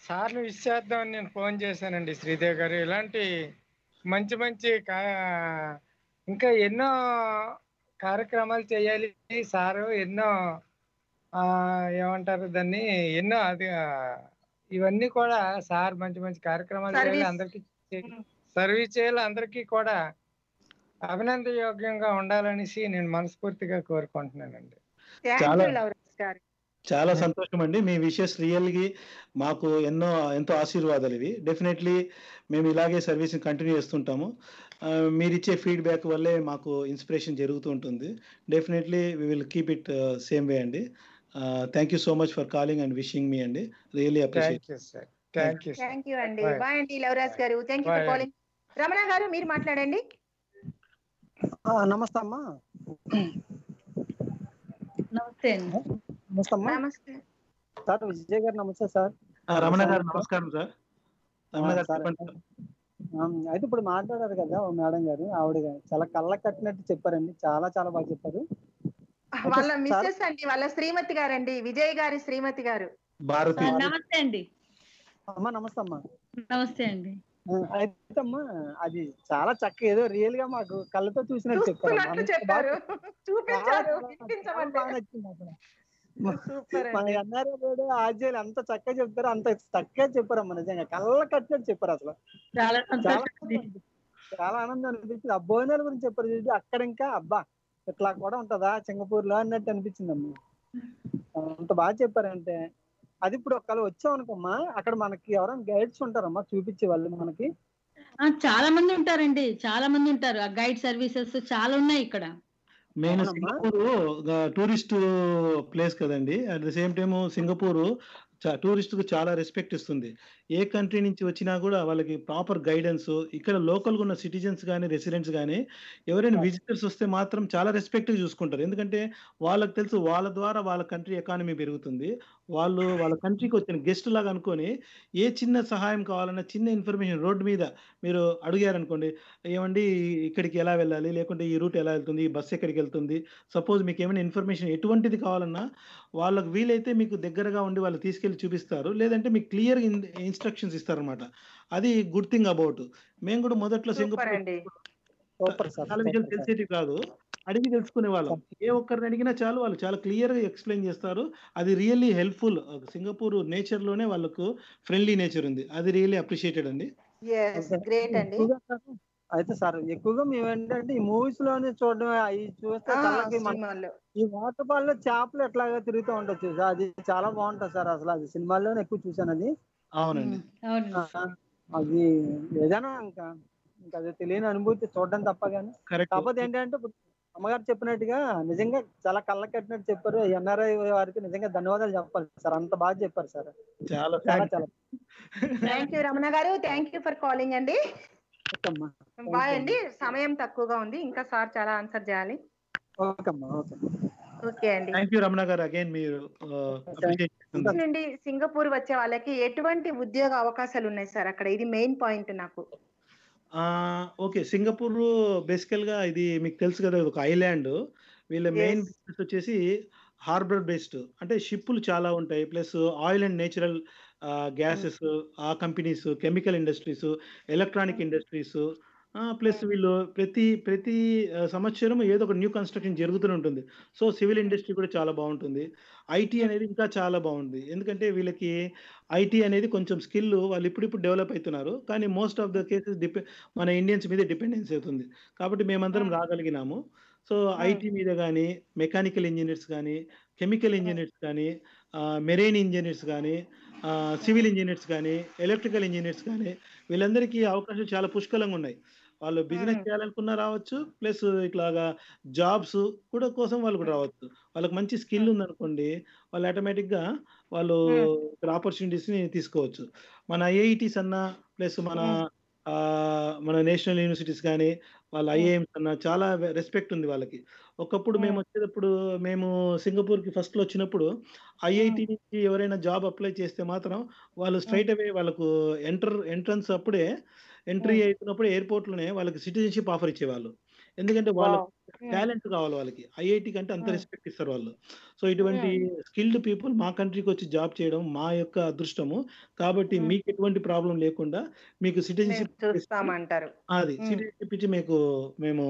సార్లు విశ్చేద్దాం అని నేను ఫోన్ చేశానండి శ్రీదేవి గారు ఇలాంటి మంచి మంచి ఇంకా ఎన్నో కార్యక్రమాలు చేయాలి సారు ఎన్నో ఏమంటారు దాన్ని ఎన్నో అది ఇవన్నీ కూడా సార్ మంచి మంచి కార్యక్రమాలు చేయాలి అందరికి సర్వీస్ చేయాలి అందరికీ కూడా అభినంద యోగ్యంగా ఉండాలనేసి నేను మనస్ఫూర్తిగా కోరుకుంటున్నానండి చాలా సంతోషం అండి మీ రియల్ రియల్గా మాకు ఎన్నో ఎంతో ఆశీర్వాదాలు ఇవి డెఫినెట్లీ మేము ఇలాగే సర్వీస్ కంటిన్యూ చేస్తుంటాము మీరిచ్చే ఫీడ్బ్యాక్ వల్లే మాకు ఇన్స్పిరేషన్ జరుగుతూ ఉంటుంది definitely we will keep it same way అండి thank you so much for calling and wishing మీ అండి రియల్లీ అప్రిషియేట్ థ్యాంక్ యూ అండి బాయ్ అండి Lavaraj garu thank you for calling Ramana garu మీరు మాట్లాడండి నమస్తే అమ్మా నమస్తే అండి సార్ విజయ్ గారు నమస్తే సార్ రమణ గారు నమస్కారం సార్ రమణ గారు అయితే ఇప్పుడు మాట్లాడారు కదా మేడం గారు ఆవిడ చాలా కళ్ళ కట్టినట్టు చెప్పారండి చాలా చాలా బాగా చెప్పారు వాళ్ళ మిస్సెస్ అండి వాళ్ళ శ్రీమతి గారండి విజయ్ గారి శ్రీమతి గారు నమస్తే అండి అమ్మా నమస్తే అమ్మా నమస్తే అండి అయితేమ్మా అది చాలా చక్క ఏదో రియల్ గా మాకు కళ్ళతో చూసినట్టు చెప్పారు మనకి అన్నారే ఎంత అంత చక్కగా చెప్తారు అంత చక్కగా చెప్పారమ్మా నిజంగా కళ్ళ కట్టినట్టు చెప్పారు అసలు చాలా చాలా ఆనందం అనిపించింది భోజనాల గురించి చెప్పారు చూసి అక్కడ ఇంకా అబ్బా ఇట్లా కూడా ఉంటదా సింగపూర్ లో అన్నట్టు అనిపించిందమ్మా అంత బాగా చెప్పారంటే అది ఇప్పుడు ఒకవేళ అనుకోమ్మా అక్కడ మనకి ఎవరైనా గైడ్స్ ఉంటారమ్మా చూపించే వాళ్ళు మనకి చాలా మంది ఉంటారండి చాలా మంది ఉంటారు ఆ గైడ్ సర్వీసెస్ చాలా ఉన్నాయి ఇక్కడ మెయిన్ సింగపూర్ టూరిస్ట్ ప్లేస్ కదండి at the same time Singapore tourist కు చాలా రెస్పెక్ట్ ఇస్తుంది ఏ కంట్రీ నుంచి వచ్చినా కూడా వాళ్ళకి ప్రాపర్ గైడెన్స్ ఇక్కడ లోకల్ ఉన్న సిటిజన్స్ కానీ రెసిడెంట్స్ కానీ ఎవరైనా విజిటర్స్ వస్తే మాత్రం చాలా రెస్పెక్ట్ చూసుకుంటారు ఎందుకంటే వాళ్ళకి తెలుసు వాళ్ళ ద్వారా వాళ్ళ కంట్రీ ఎకానమీ పెరుగుతుంది వాళ్ళు వాళ్ళ కంట్రీకి వచ్చిన గెస్ట్ లాగా అనుకొని ఏ చిన్న సహాయం కావాలన్నా చిన్న ఇన్ఫర్మేషన్ రోడ్డు మీద మీరు అడిగారనుకోండి ఏమండి ఇక్కడికి ఎలా వెళ్ళాలి లేకుంటే ఈ రూట్ ఎలా వెళ్తుంది ఈ బస్సు ఎక్కడికి వెళ్తుంది సపోజ్ మీకు ఏమైనా ఇన్ఫర్మేషన్ ఎటువంటిది కావాలన్నా వాళ్ళకు వీలైతే మీకు దగ్గరగా ఉండి వాళ్ళు తీసుకెళ్ళి చూపిస్తారు లేదంటే మీకు క్లియర్ ఇన్స్ట్రక్షన్స్ ఇస్తారనమాట అది గుడ్ థింగ్ అబౌట్ మేము కూడా మొదట్లో సింగపూర్ విషయాలు తెలిసేది కాదు అడిగి తెలుసుకునే వాళ్ళం ఏ ఒక్కరిని అడిగినా చాలు వాళ్ళు చాలా క్లియర్ గా ఎక్స్ప్లెయిన్ చేస్తారు అది రియల్లీ హెల్ప్ఫుల్ సింగపూర్ నేచర్ లోనే వాళ్ళకు ఫ్రెండ్లీ నేచర్ ఉంది అది రియల్లీ అప్రిషియేటెడ్ అండి అయితే సార్ ఎక్కువగా మేము ఏంటంటే ఈ మూవీస్ లోనే చూడడం అవి చూస్తే ఈ వాటర్ ఫాల్ లో చేపలు ఎట్లాగా తిరుగుతూ ఉండొచ్చు అది చాలా బాగుంటుంది సార్ అసలు అది సినిమాల్లోనే ఎక్కువ చూసాను అది అవునండి అది ఏదైనా ఇంకా ఇంకా అది తెలియని అనుభూతి చూడడం తప్ప కానీ కాకపోతే ఏంటంటే అమ్మగారు చెప్పినట్టుగా నిజంగా చాలా కళ్ళ కట్టినట్టు చెప్పారు ఎన్ఆర్ఐ వారికి నిజంగా ధన్యవాదాలు చెప్పాలి సార్ అంత బాగా చెప్పారు సార్ చాలా చాలా చాలా thank you Ramana garu thank you for calling అండి బాయ్ అండి సమయం తక్కువగా ఉంది ఇంకా సార్ చాలా ఆన్సర్ చేయాలి ఓకే uh, నుండి సింగపూర్ వచ్చే వాళ్ళకి ఎటువంటి ఉద్యోగ అవకాశాలు ఉన్నాయి సార్ అక్కడ ఇది మెయిన్ పాయింట్ నాకు ఓకే. సింగపూర్ బేసికల్‌గా ఇది మీకు తెలుసు కదా! ఒక ఐలాండ్. వీళ్ళ మెయిన్ బిజినెస్ వచ్చేసి హార్బర్ బేస్డ్. అంటే షిప్పులు చాలా ఉంటాయి. Plus oil and natural hmm. Gases, ఆ companies, chemical industries, electronic hmm. Industries plus వీళ్ళు ప్రతి ప్రతి సంవత్సరం ఏదో ఒక న్యూ కన్‌స్ట్రక్షన్ జరుగుతూనే ఉంటుంది. సో, సివిల్ ఇండస్ట్రీ కూడా చాలా బాగుంటుంది ఐటీ అనేది ఇంకా చాలా బాగుంది ఎందుకంటే వీళ్ళకి ఐటీ అనేది కొంచెం స్కిల్ వాళ్ళు ఇప్పుడిప్పుడు డెవలప్ అవుతున్నారు కానీ most of the cases depend మన ఇండియన్స్ మీద డిపెండెన్స్ అవుతుంది. కాబట్టి మేమందరం రాగలిగినాము. సో, ఐటీ మీద కానీ మెకానికల్ ఇంజనీర్స్ కానీ కెమికల్ ఇంజనీర్స్ కానీ, మెరైన్ ఇంజనీర్స్ కానీ సివిల్ ఇంజనీర్స్ కానీ ఎలక్ట్రికల్ ఇంజనీర్స్ కానీ వీళ్ళందరికీ అవకాశాలు చాలా పుష్కలంగా ఉన్నాయి వాళ్ళు బిజినెస్ చేయాలనుకున్నా రావచ్చు ప్లస్ ఇట్లాగా జాబ్స్ కూడా కోసం వాళ్ళు కూడా రావచ్చు వాళ్ళకి మంచి స్కిల్ ఉందనుకోండి వాళ్ళు ఆటోమేటిక్ గా వాళ్ళు ఇక్కడ ఆపర్చునిటీస్ ని తీసుకోవచ్చు మన ఐఐటీస్ అన్నా ప్లస్ మన మన నేషనల్ యూనివర్సిటీస్ కానీ వాళ్ళ ఐఐఎంస్ అన్న చాలా రెస్పెక్ట్ ఉంది వాళ్ళకి ఒకప్పుడు మేము వచ్చేటప్పుడు మేము సింగపూర్కి ఫస్ట్లో వచ్చినప్పుడు ఐఐటి నుంచి ఎవరైనా జాబ్ అప్లై చేస్తే మాత్రం వాళ్ళు స్ట్రైట్ అవే వాళ్ళకు ఎంటర్ ఎంట్రన్స్ అప్పుడే ఎంట్రీ అవుతున్నప్పుడు ఎయిర్పోర్ట్లోనే వాళ్ళకి సిటిజన్షిప్ ఆఫర్ ఇచ్చేవాళ్ళు ఎందుకంటే వాళ్ళ టాలెంట్ కావాలి వాళ్ళకి ఐఐటి కంటే అంత రెస్పెక్ట్ ఇస్తారు వాళ్ళు సో ఇటువంటి స్కిల్డ్ పీపుల్ మా కంట్రీకి వచ్చి జాబ్ చేయడం మా యొక్క అదృష్టము కాబట్టి మీకు ఎటువంటి ప్రాబ్లం లేకుండా మీకు సిటిజన్షిప్ చూస్తామంటారు అది సిటిజన్షిప్ ఇచ్చి మీకు మేము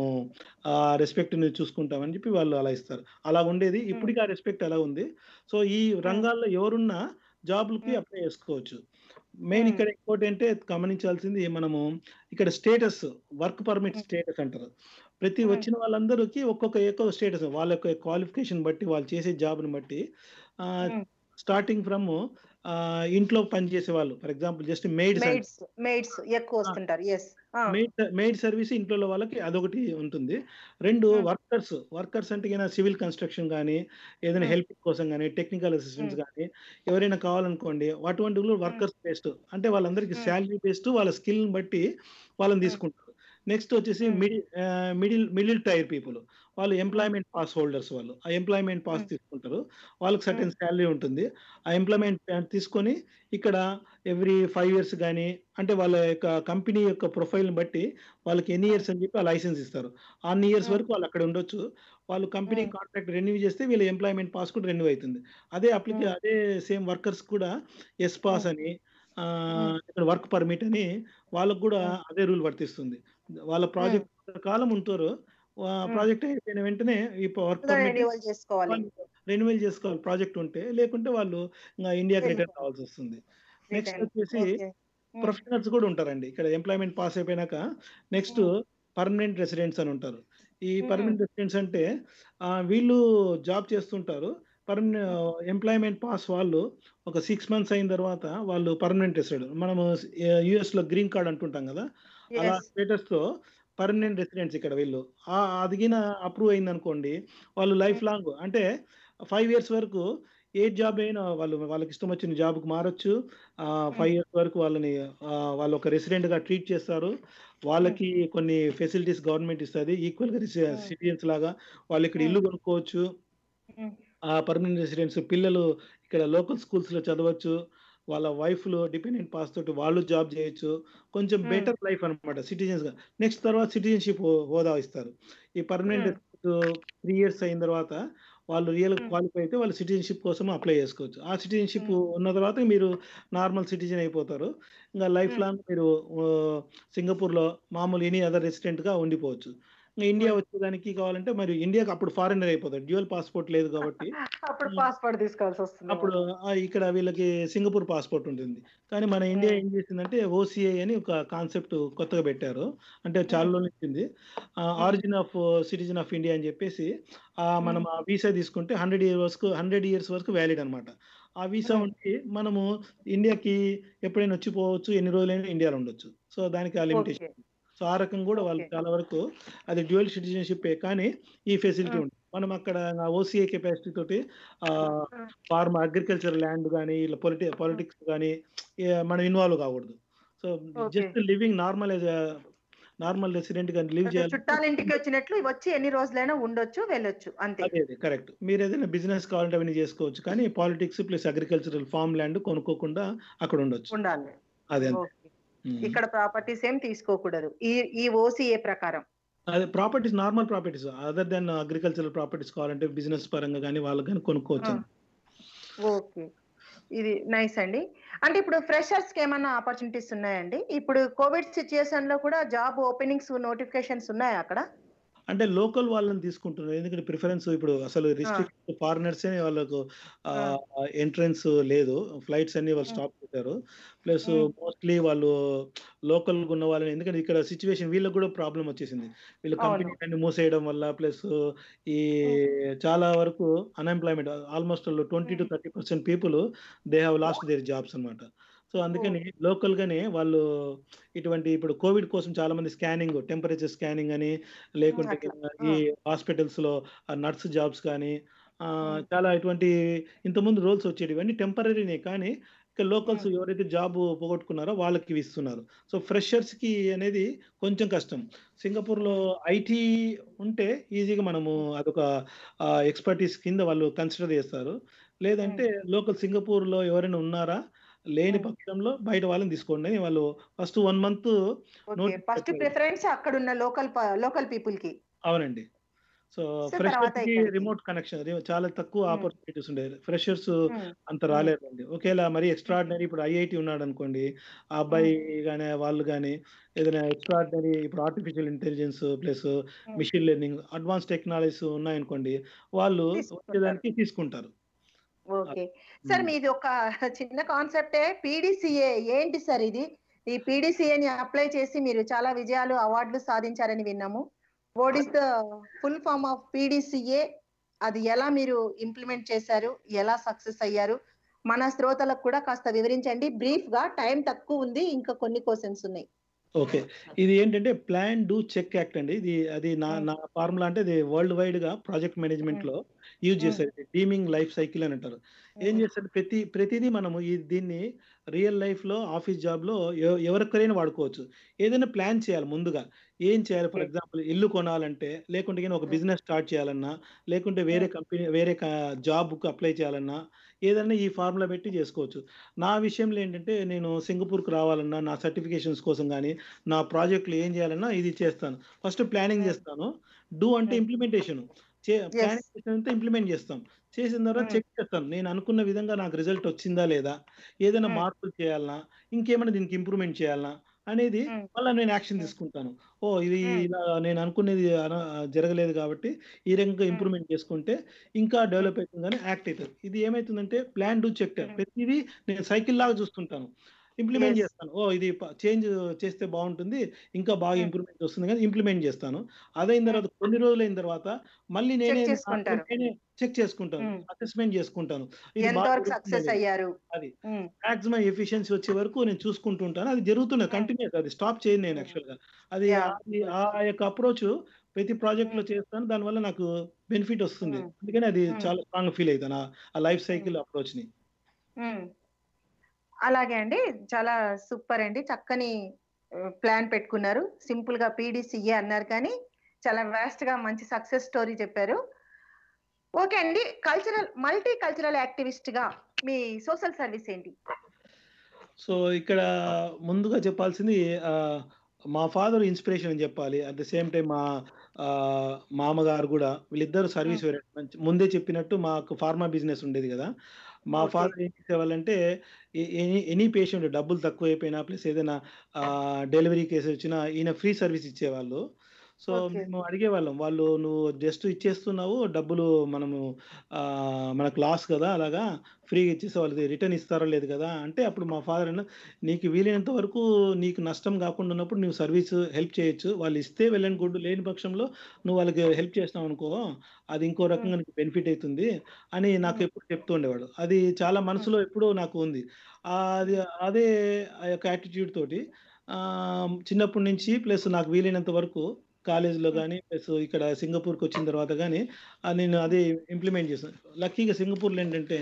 ఆ రెస్పెక్ట్ చూసుకుంటామని చెప్పి వాళ్ళు అలా ఇస్తారు అలా ఉండేది ఇప్పటికీ ఆ రెస్పెక్ట్ అలా ఉంది సో ఈ రంగాల్లో ఎవరున్నా జాబ్లకి అప్లై చేసుకోవచ్చు మెయిన్ ఇక్కడ ఇంకోటి అంటే గమనించాల్సింది మనము ఇక్కడ స్టేటస్ వర్క్ పర్మిట్ స్టేటస్ అంటారు ప్రతి వచ్చిన వాళ్ళందరికీ ఒక్కొక్క ఏకో స్టేటస్ వాళ్ళ యొక్క క్వాలిఫికేషన్ బట్టి వాళ్ళు చేసే జాబ్ని బట్టి స్టార్టింగ్ ఫ్రమ్ ఇంట్లో పనిచేసే వాళ్ళు for example just maid maids ఎక్కువ వస్తుంటారు మెయిడ్ మెయిడ్ సర్వీస్ ఇంట్లో వాళ్ళకి అదొకటి ఉంటుంది రెండు వర్కర్స్ వర్కర్స్ అంటే సివిల్ కన్స్ట్రక్షన్ కానీ ఏదైనా హెల్ప్ కోసం కానీ టెక్నికల్ అసిస్టెంట్స్ కానీ ఎవరైనా కావాలనుకోండి అటువంటి వర్కర్స్ బేస్డ్ అంటే వాళ్ళందరికీ శాలరీ బేస్డ్ వాళ్ళ స్కిల్ని బట్టి వాళ్ళని తీసుకుంటారు నెక్స్ట్ వచ్చేసి middle middle middle tier people వాళ్ళు ఎంప్లాయ్మెంట్ పాస్ హోల్డర్స్ వాళ్ళు ఆ ఎంప్లాయ్మెంట్ పాస్ hmm. తీసుకుంటారు వాళ్ళకి సర్టెన్ శాలరీ hmm. ఉంటుంది ఆ ఎంప్లాయ్మెంట్ తీసుకొని ఇక్కడ ఎవ్రీ ఫైవ్ ఇయర్స్ కానీ అంటే వాళ్ళ యొక్క కంపెనీ యొక్క ప్రొఫైల్ని బట్టి వాళ్ళకి ఎన్ని ఇయర్స్ hmm. అని చెప్పి ఆ లైసెన్స్ ఇస్తారు అన్ని ఇయర్స్ వరకు వాళ్ళు అక్కడ ఉండొచ్చు వాళ్ళు కంపెనీ కాంట్రాక్ట్ రెన్యూ చేస్తే వీళ్ళ ఎంప్లాయ్మెంట్ పాస్ కూడా రెన్యూ అవుతుంది అదే అప్లికే అదే సేమ్ వర్కర్స్ కూడా ఎస్ పాస్ అని ఇక్కడ వర్క్ పర్మిట్ అని వాళ్ళకు కూడా అదే రూల్ వర్తిస్తుంది వాళ్ళ ప్రాజెక్ట్ కాలం ఉంటారు ప్రాజెక్ట్ అయిపోయిన వెంటనే ఈ వర్క్ రెన్యువల్ చేసుకోవాలి ప్రాజెక్ట్ ఉంటే లేకుంటే వాళ్ళు ఇండియాకి రిటర్న్ అవ్వాల్సి వస్తుంది నెక్స్ట్ వచ్చేసి ప్రొఫెషనల్స్ కూడా ఉంటారండి ఇక్కడ ఎంప్లాయ్మెంట్ పాస్ అయిపోయినాక నెక్స్ట్ పర్మనెంట్ రెసిడెంట్స్ అని ఉంటారు ఈ పర్మనెంట్ రెసిడెంట్స్ అంటే వీళ్ళు జాబ్ చేస్తుంటారు పర్మనెంట్ ఎంప్లాయ్మెంట్ పాస్ వాళ్ళు ఒక సిక్స్ మంత్స్ అయిన తర్వాత వాళ్ళు పర్మనెంట్ రెసిడెంట్ మనము యుఎస్లో గ్రీన్ కార్డ్ అంటుంటాం కదా అలా స్టేటస్ తో పర్మనెంట్ రెసిడెంట్స్ ఇక్కడ వీళ్ళు ఆ అదిగిన అప్రూవ్ అయింది అనుకోండి వాళ్ళు లైఫ్ hmm. లాంగ్ అంటే ఫైవ్ ఇయర్స్ వరకు ఏ జాబ్ అయినా వాళ్ళు వాళ్ళకి ఇష్టం వచ్చిన జాబ్కి మారచ్చు ఫైవ్ ఇయర్స్ వరకు వాళ్ళని వాళ్ళు ఒక రెసిడెంట్గా ట్రీట్ చేస్తారు hmm. వాళ్ళకి కొన్ని ఫెసిలిటీస్ గవర్నమెంట్ ఇస్తుంది ఈక్వల్గా సిటిజన్స్ లాగా వాళ్ళు ఇక్కడ hmm. ఇల్లు కొనుక్కోవచ్చు పర్మనెంట్ రెసిడెంట్స్ పిల్లలు ఇక్కడ లోకల్ స్కూల్స్లో చదవచ్చు వాళ్ళ వైఫ్లు డిపెండెంట్ పాస్ తోటి వాళ్ళు జాబ్ చేయొచ్చు కొంచెం బెటర్ లైఫ్ అనమాట సిటిజన్స్గా నెక్స్ట్ తర్వాత సిటిజన్షిప్ హోదా ఇస్తారు ఈ పర్మనెంట్ త్రీ ఇయర్స్ అయిన తర్వాత వాళ్ళు రియల్ క్వాలిఫై అయితే వాళ్ళు సిటిజన్షిప్ కోసం అప్లై చేసుకోవచ్చు ఆ సిటిజన్షిప్ ఉన్న తర్వాత మీరు నార్మల్ సిటిజన్ అయిపోతారు ఇంకా లైఫ్ లాంగ్ మీరు సింగపూర్లో మామూలు ఎనీ అదర్ రెసిడెంట్గా ఉండిపోవచ్చు ఇండియా hmm. వచ్చేదానికి కావాలంటే మరి ఇండియాకి అప్పుడు ఫారినర్ అయిపోతాడు డ్యూయల్ పాస్పోర్ట్ లేదు కాబట్టి అప్పుడు hmm. పాస్పోర్ట్ తీసుకోవాల్సి వస్తుంది అప్పుడు ఇక్కడ వీళ్ళకి సింగపూర్ పాస్పోర్ట్ ఉంటుంది కానీ మన ఇండియా hmm. ఏం చేసిందంటే ఓసీఐ అని ఒక కాన్సెప్ట్ కొత్తగా పెట్టారు అంటే చాలా ఇచ్చింది origin of citizen of India అని చెప్పేసి మనం ఆ వీసా తీసుకుంటే హండ్రెడ్ ఇయర్ వరకు హండ్రెడ్ ఇయర్స్ వరకు వ్యాలిడ్ అనమాట ఆ వీసా ఉండి మనము ఇండియాకి ఎప్పుడైనా వచ్చి పోవచ్చు ఎన్ని రోజులైనా ఇండియాలో ఉండొచ్చు సో దానికి ఆ లిమిటేషన్ సో ఆ రకం కూడా వాళ్ళు చాలా వరకు అది డ్యూయల్ సిటిజన్షిప్ కానీ ఈ ఫెసిలిటీ ఉంటుంది మనం అక్కడ ఓసీఏ కెపాసిటీ తోటి ఫార్మ అగ్రికల్చర్ ల్యాండ్ కానీ ఇలా పొలిటి పాలిటిక్స్ కానీ మనం ఇన్వాల్వ్ కాకూడదు so just living normal normal resident కానీ లివ్ చేయాలి చుట్టాల ఇంటికి వచ్చినట్లు వచ్చి ఎన్ని రోజులైనా ఉండొచ్చు వెళ్ళొచ్చు అంతే అదే కరెక్ట్ మీరు ఏదైనా బిజినెస్ కావాలంటే అవన్నీ చేసుకోవచ్చు కానీ politics plus agricultural farm land కొనుక్కోకుండా అక్కడ ఉండొచ్చు ఉండాలి అదే Hmm. ఇక్కడ ప్రాపర్టీస్ ఏం తీసుకోకూడదు ఈ ఈ ఓసీఏ ప్రకారం అదే properties normal properties other than agricultural properties కావాలంటే బిజినెస్ పరంగా కానీ వాళ్ళకి కానీ కొనుక్కోవచ్చు ఓకే hmm. ఇది నైస్ అండి అంటే ఇప్పుడు ఫ్రెషర్స్ కి ఏమైనా ఆపర్చునిటీస్ ఉన్నాయండి ఇప్పుడు కోవిడ్ సిచ్యుయేషన్ లో కూడా జాబ్ ఓపెనింగ్స్ నోటిఫికేషన్స్ ఉన్నాయా అక్కడ అంటే లోకల్ వాళ్ళని తీసుకుంటున్నారు ఎందుకంటే ప్రిఫరెన్స్ ఇప్పుడు అసలు రిస్ట్రిక్ట్ ఫారినర్స్ వాళ్ళకు ఎంట్రన్స్ లేదు ఫ్లైట్స్ అన్ని వాళ్ళు స్టాప్ చేశారు ప్లస్ మోస్ట్లీ వాళ్ళు లోకల్ ఉన్న వాళ్ళని ఎందుకంటే ఇక్కడ సిచ్యువేషన్ వీళ్ళకి కూడా ప్రాబ్లం వచ్చేసింది వీళ్ళు అన్ని మూసేయడం వల్ల ప్లస్ ఈ చాలా వరకు unemployment almost twenty to thirty percent people they have lost their jobs అనమాట సో అందుకని లోకల్ గానే వాళ్ళు ఇటువంటి ఇప్పుడు కోవిడ్ కోసం చాలా మంది స్కానింగ్ టెంపరేచర్ స్కానింగ్ అని లేకుంటే ఈ హాస్పిటల్స్ లో నర్స్ జాబ్స్ కానీ చాలా ఇటువంటి ఇంతకుముందు రోల్స్ వచ్చేవి అన్ని టెంపరీనే కానీ ఇక లోకల్స్ ఎవరైతే జాబ్ పోగొట్టుకున్నారో వాళ్ళకి ఇస్తున్నారు సో ఫ్రెషర్స్ కి అనేది కొంచెం కష్టం సింగపూర్ లో ఐటీ ఉంటే ఈజీగా మనము అదొక ఎక్స్పర్టీస్ కింద వాళ్ళు కన్సిడర్ చేస్తారు లేదంటే లోకల్ సింగపూర్ లో ఎవరైనా ఉన్నారా లేని పక్షంలో బయట వాళ్ళని తీసుకోండి వాళ్ళు first one month first preference అక్కడ ఉన్న లోకల్ లోకల్ పీపుల్ కి అవునండి సో ఫ్రెషర్స్ కి రిమోట్ కనెక్షన్ చాలా తక్కువ ఆపర్చునిటీస్ ఉండేది ఫ్రెషర్స్ అంత రాలేదండి ఒకేలా మరి ఎక్స్ట్రాడినరీ ఇప్పుడు ఐఐటి ఉన్నాడు అనుకోండి ఆ అబ్బాయి కానీ వాళ్ళు కానీ ఏదైనా ఎక్స్ట్రాడినరీ ఇప్పుడు artificial intelligence plus machine learning advance technologies ఉన్నాయనుకోండి వాళ్ళు వచ్చేదానికి తీసుకుంటారు ఓకే సార్ మీది ఒక చిన్న కాన్సెప్టే పీడిసిఏ ఏంటి సార్ ఇది ఈ ని అప్లై చేసి మీరు చాలా విజయాలు అవార్డులు సాధించారని విన్నాము what is the full form of PDCA అది ఎలా మీరు ఇంప్లిమెంట్ చేశారు ఎలా సక్సెస్ అయ్యారు మన శ్రోతలకు కూడా కాస్త వివరించండి బ్రీఫ్ గా టైం తక్కువ ఉంది ఇంకా కొన్ని క్వశ్చన్స్ ఉన్నాయి ఓకే ఇది ఏంటంటే ప్లాన్ డూ చెక్ యాక్ట్ అండి ఇది అది నా నా ఫార్ములా అంటే ఇది వరల్డ్ వైడ్ గా ప్రాజెక్ట్ మేనేజ్మెంట్ లో యూజ్ చేసేది డీమింగ్ లైఫ్ సైకిల్ అని అంటారు ఏం చేస్తారు ప్రతి ప్రతిదీ మనము ఈ దీన్ని రియల్ లైఫ్ లో ఆఫీస్ జాబ్ లో ఎవరికైనా వాడుకోవచ్చు ఏదైనా ప్లాన్ చేయాలి ముందుగా ఏం చేయాలి ఫర్ ఎగ్జాంపుల్ ఇల్లు కొనాలంటే లేకుంటే ఒక బిజినెస్ స్టార్ట్ చేయాలన్నా లేకుంటే వేరే కంపెనీ వేరే జాబ్కు అప్లై చేయాలన్నా ఏదైనా ఈ ఫార్ములా పెట్టి చేసుకోవచ్చు నా విషయంలో ఏంటంటే నేను సింగపూర్కి రావాలన్నా నా సర్టిఫికేషన్స్ కోసం కానీ నా ప్రాజెక్టులు ఏం చేయాలన్నా ఇది చేస్తాను ఫస్ట్ ప్లానింగ్ చేస్తాను డూ అంటే ఇంప్లిమెంటేషన్ ప్లానింగ్ చేసినంత ఇంప్లిమెంట్ చేస్తాం చేసిన తర్వాత hmm. చెక్ చేస్తాను నేను అనుకున్న విధంగా నాకు రిజల్ట్ వచ్చిందా లేదా ఏదైనా hmm. మార్పులు చేయాలన్నా ఇంకేమైనా దీనికి ఇంప్రూవ్మెంట్ చేయాలన్నా అనేది మళ్ళీ నేను యాక్షన్ తీసుకుంటాను ఓ ఇది ఇలా నేను అనుకునేది జరగలేదు కాబట్టి ఈ రకంగా ఇంప్రూవ్మెంట్ చేసుకుంటే ఇంకా డెవలప్ అవుతుందని యాక్ట్ అవుతుంది ఇది ఏమవుతుందంటే ప్లాన్ డూ చెక్టర్ ప్రతిదీ నేను సైకిల్ లాగా చూస్తుంటాను ఇంప్లిమెంట్ చేస్తాను ఓ ఇది చేంజ్ చేస్తే బాగుంటుంది ఇంకా బాగా ఇంప్రూవ్మెంట్ hmm. వస్తుంది కానీ ఇంప్లిమెంట్ చేస్తాను అదైన hmm. తర్వాత కొన్ని రోజులు అయిన తర్వాత మళ్ళీ నేనే చెక్ చేసుకుంటాను అసెస్మెంట్ hmm. చేసుకుంటాను అది మాక్సిమం ఎఫిషియన్సీ వచ్చే వరకు నేను చూసుకుంటుంటాను అది జరుగుతున్నది కంటిన్యూస్ అది స్టాప్ చేయను నేను యాక్చువల్ గా అది ఆ యొక్క అప్రోచ్ ప్రతి ప్రాజెక్ట్ లో చేస్తాను దానివల్ల నాకు బెనిఫిట్ వస్తుంది అందుకని అది చాలా స్ట్రాంగ్ ఫీల్ అవుతాను ఆ లైఫ్ సైకిల్ అప్రోచ్ ని అలాగే అండి చాలా సూపర్ అండి చక్కని ప్లాన్ పెట్టుకున్నారు సింపుల్ గా పీడిసిఏ అన్నారు కానీ చాలా వేస్ట్ గా మంచి సక్సెస్ స్టోరీ చెప్పారు ఓకే అండి కల్చరల్ మల్టీ కల్చరల్ యాక్టివిస్ట్ గా మీ సోషల్ సర్వీస్ ఏంటి సో ఇక్కడ ముందుగా చెప్పాల్సింది మా ఫాదర్ ఇన్స్పిరేషన్ అని చెప్పాలి అట్ ద సేమ్ టైం మా మామగారు కూడా వీళ్ళిద్దరు సర్వీస్ ముందే చెప్పినట్టు మాకు ఫార్మా బిజినెస్ ఉండేది కదా మా ఫాదర్ ఏం చేసేవాళ్ళంటే ఎనీ ఎనీ పేషెంట్ డబ్బులు తక్కువ అయిపోయినా ప్లస్ ఏదైనా డెలివరీ కేసు వచ్చినా ఈయన ఫ్రీ సర్వీస్ ఇచ్చేవాళ్ళు సో మేము అడిగేవాళ్ళం వాళ్ళు నువ్వు జస్ట్ ఇచ్చేస్తున్నావు డబ్బులు మనము మనకు లాస్ కదా అలాగా ఫ్రీగా ఇచ్చేసి వాళ్ళకి రిటర్న్ ఇస్తారో లేదు కదా అంటే అప్పుడు మా ఫాదర్ అన్న నీకు వీలైనంత వరకు నీకు నష్టం కాకుండా ఉన్నప్పుడు నువ్వు సర్వీస్ హెల్ప్ చేయొచ్చు వాళ్ళు ఇస్తే వెళ్ళని గుడ్డు లేని పక్షంలో నువ్వు వాళ్ళకి హెల్ప్ చేస్తావు అనుకో అది ఇంకో రకంగా నీకు బెనిఫిట్ అవుతుంది అని నాకు ఎప్పుడు చెప్తూ ఉండేవాడు అది చాలా మనసులో ఎప్పుడో నాకు ఉంది అది అదే ఆ యొక్క యాటిట్యూడ్ తోటి చిన్నప్పటి నుంచి ప్లస్ నాకు వీలైనంత వరకు కాలేజ్లో కానీ ప్లస్ ఇక్కడ సింగపూర్కి వచ్చిన తర్వాత కానీ నేను అది ఇంప్లిమెంట్ చేసాను లక్కీగా సింగపూర్లో ఏంటంటే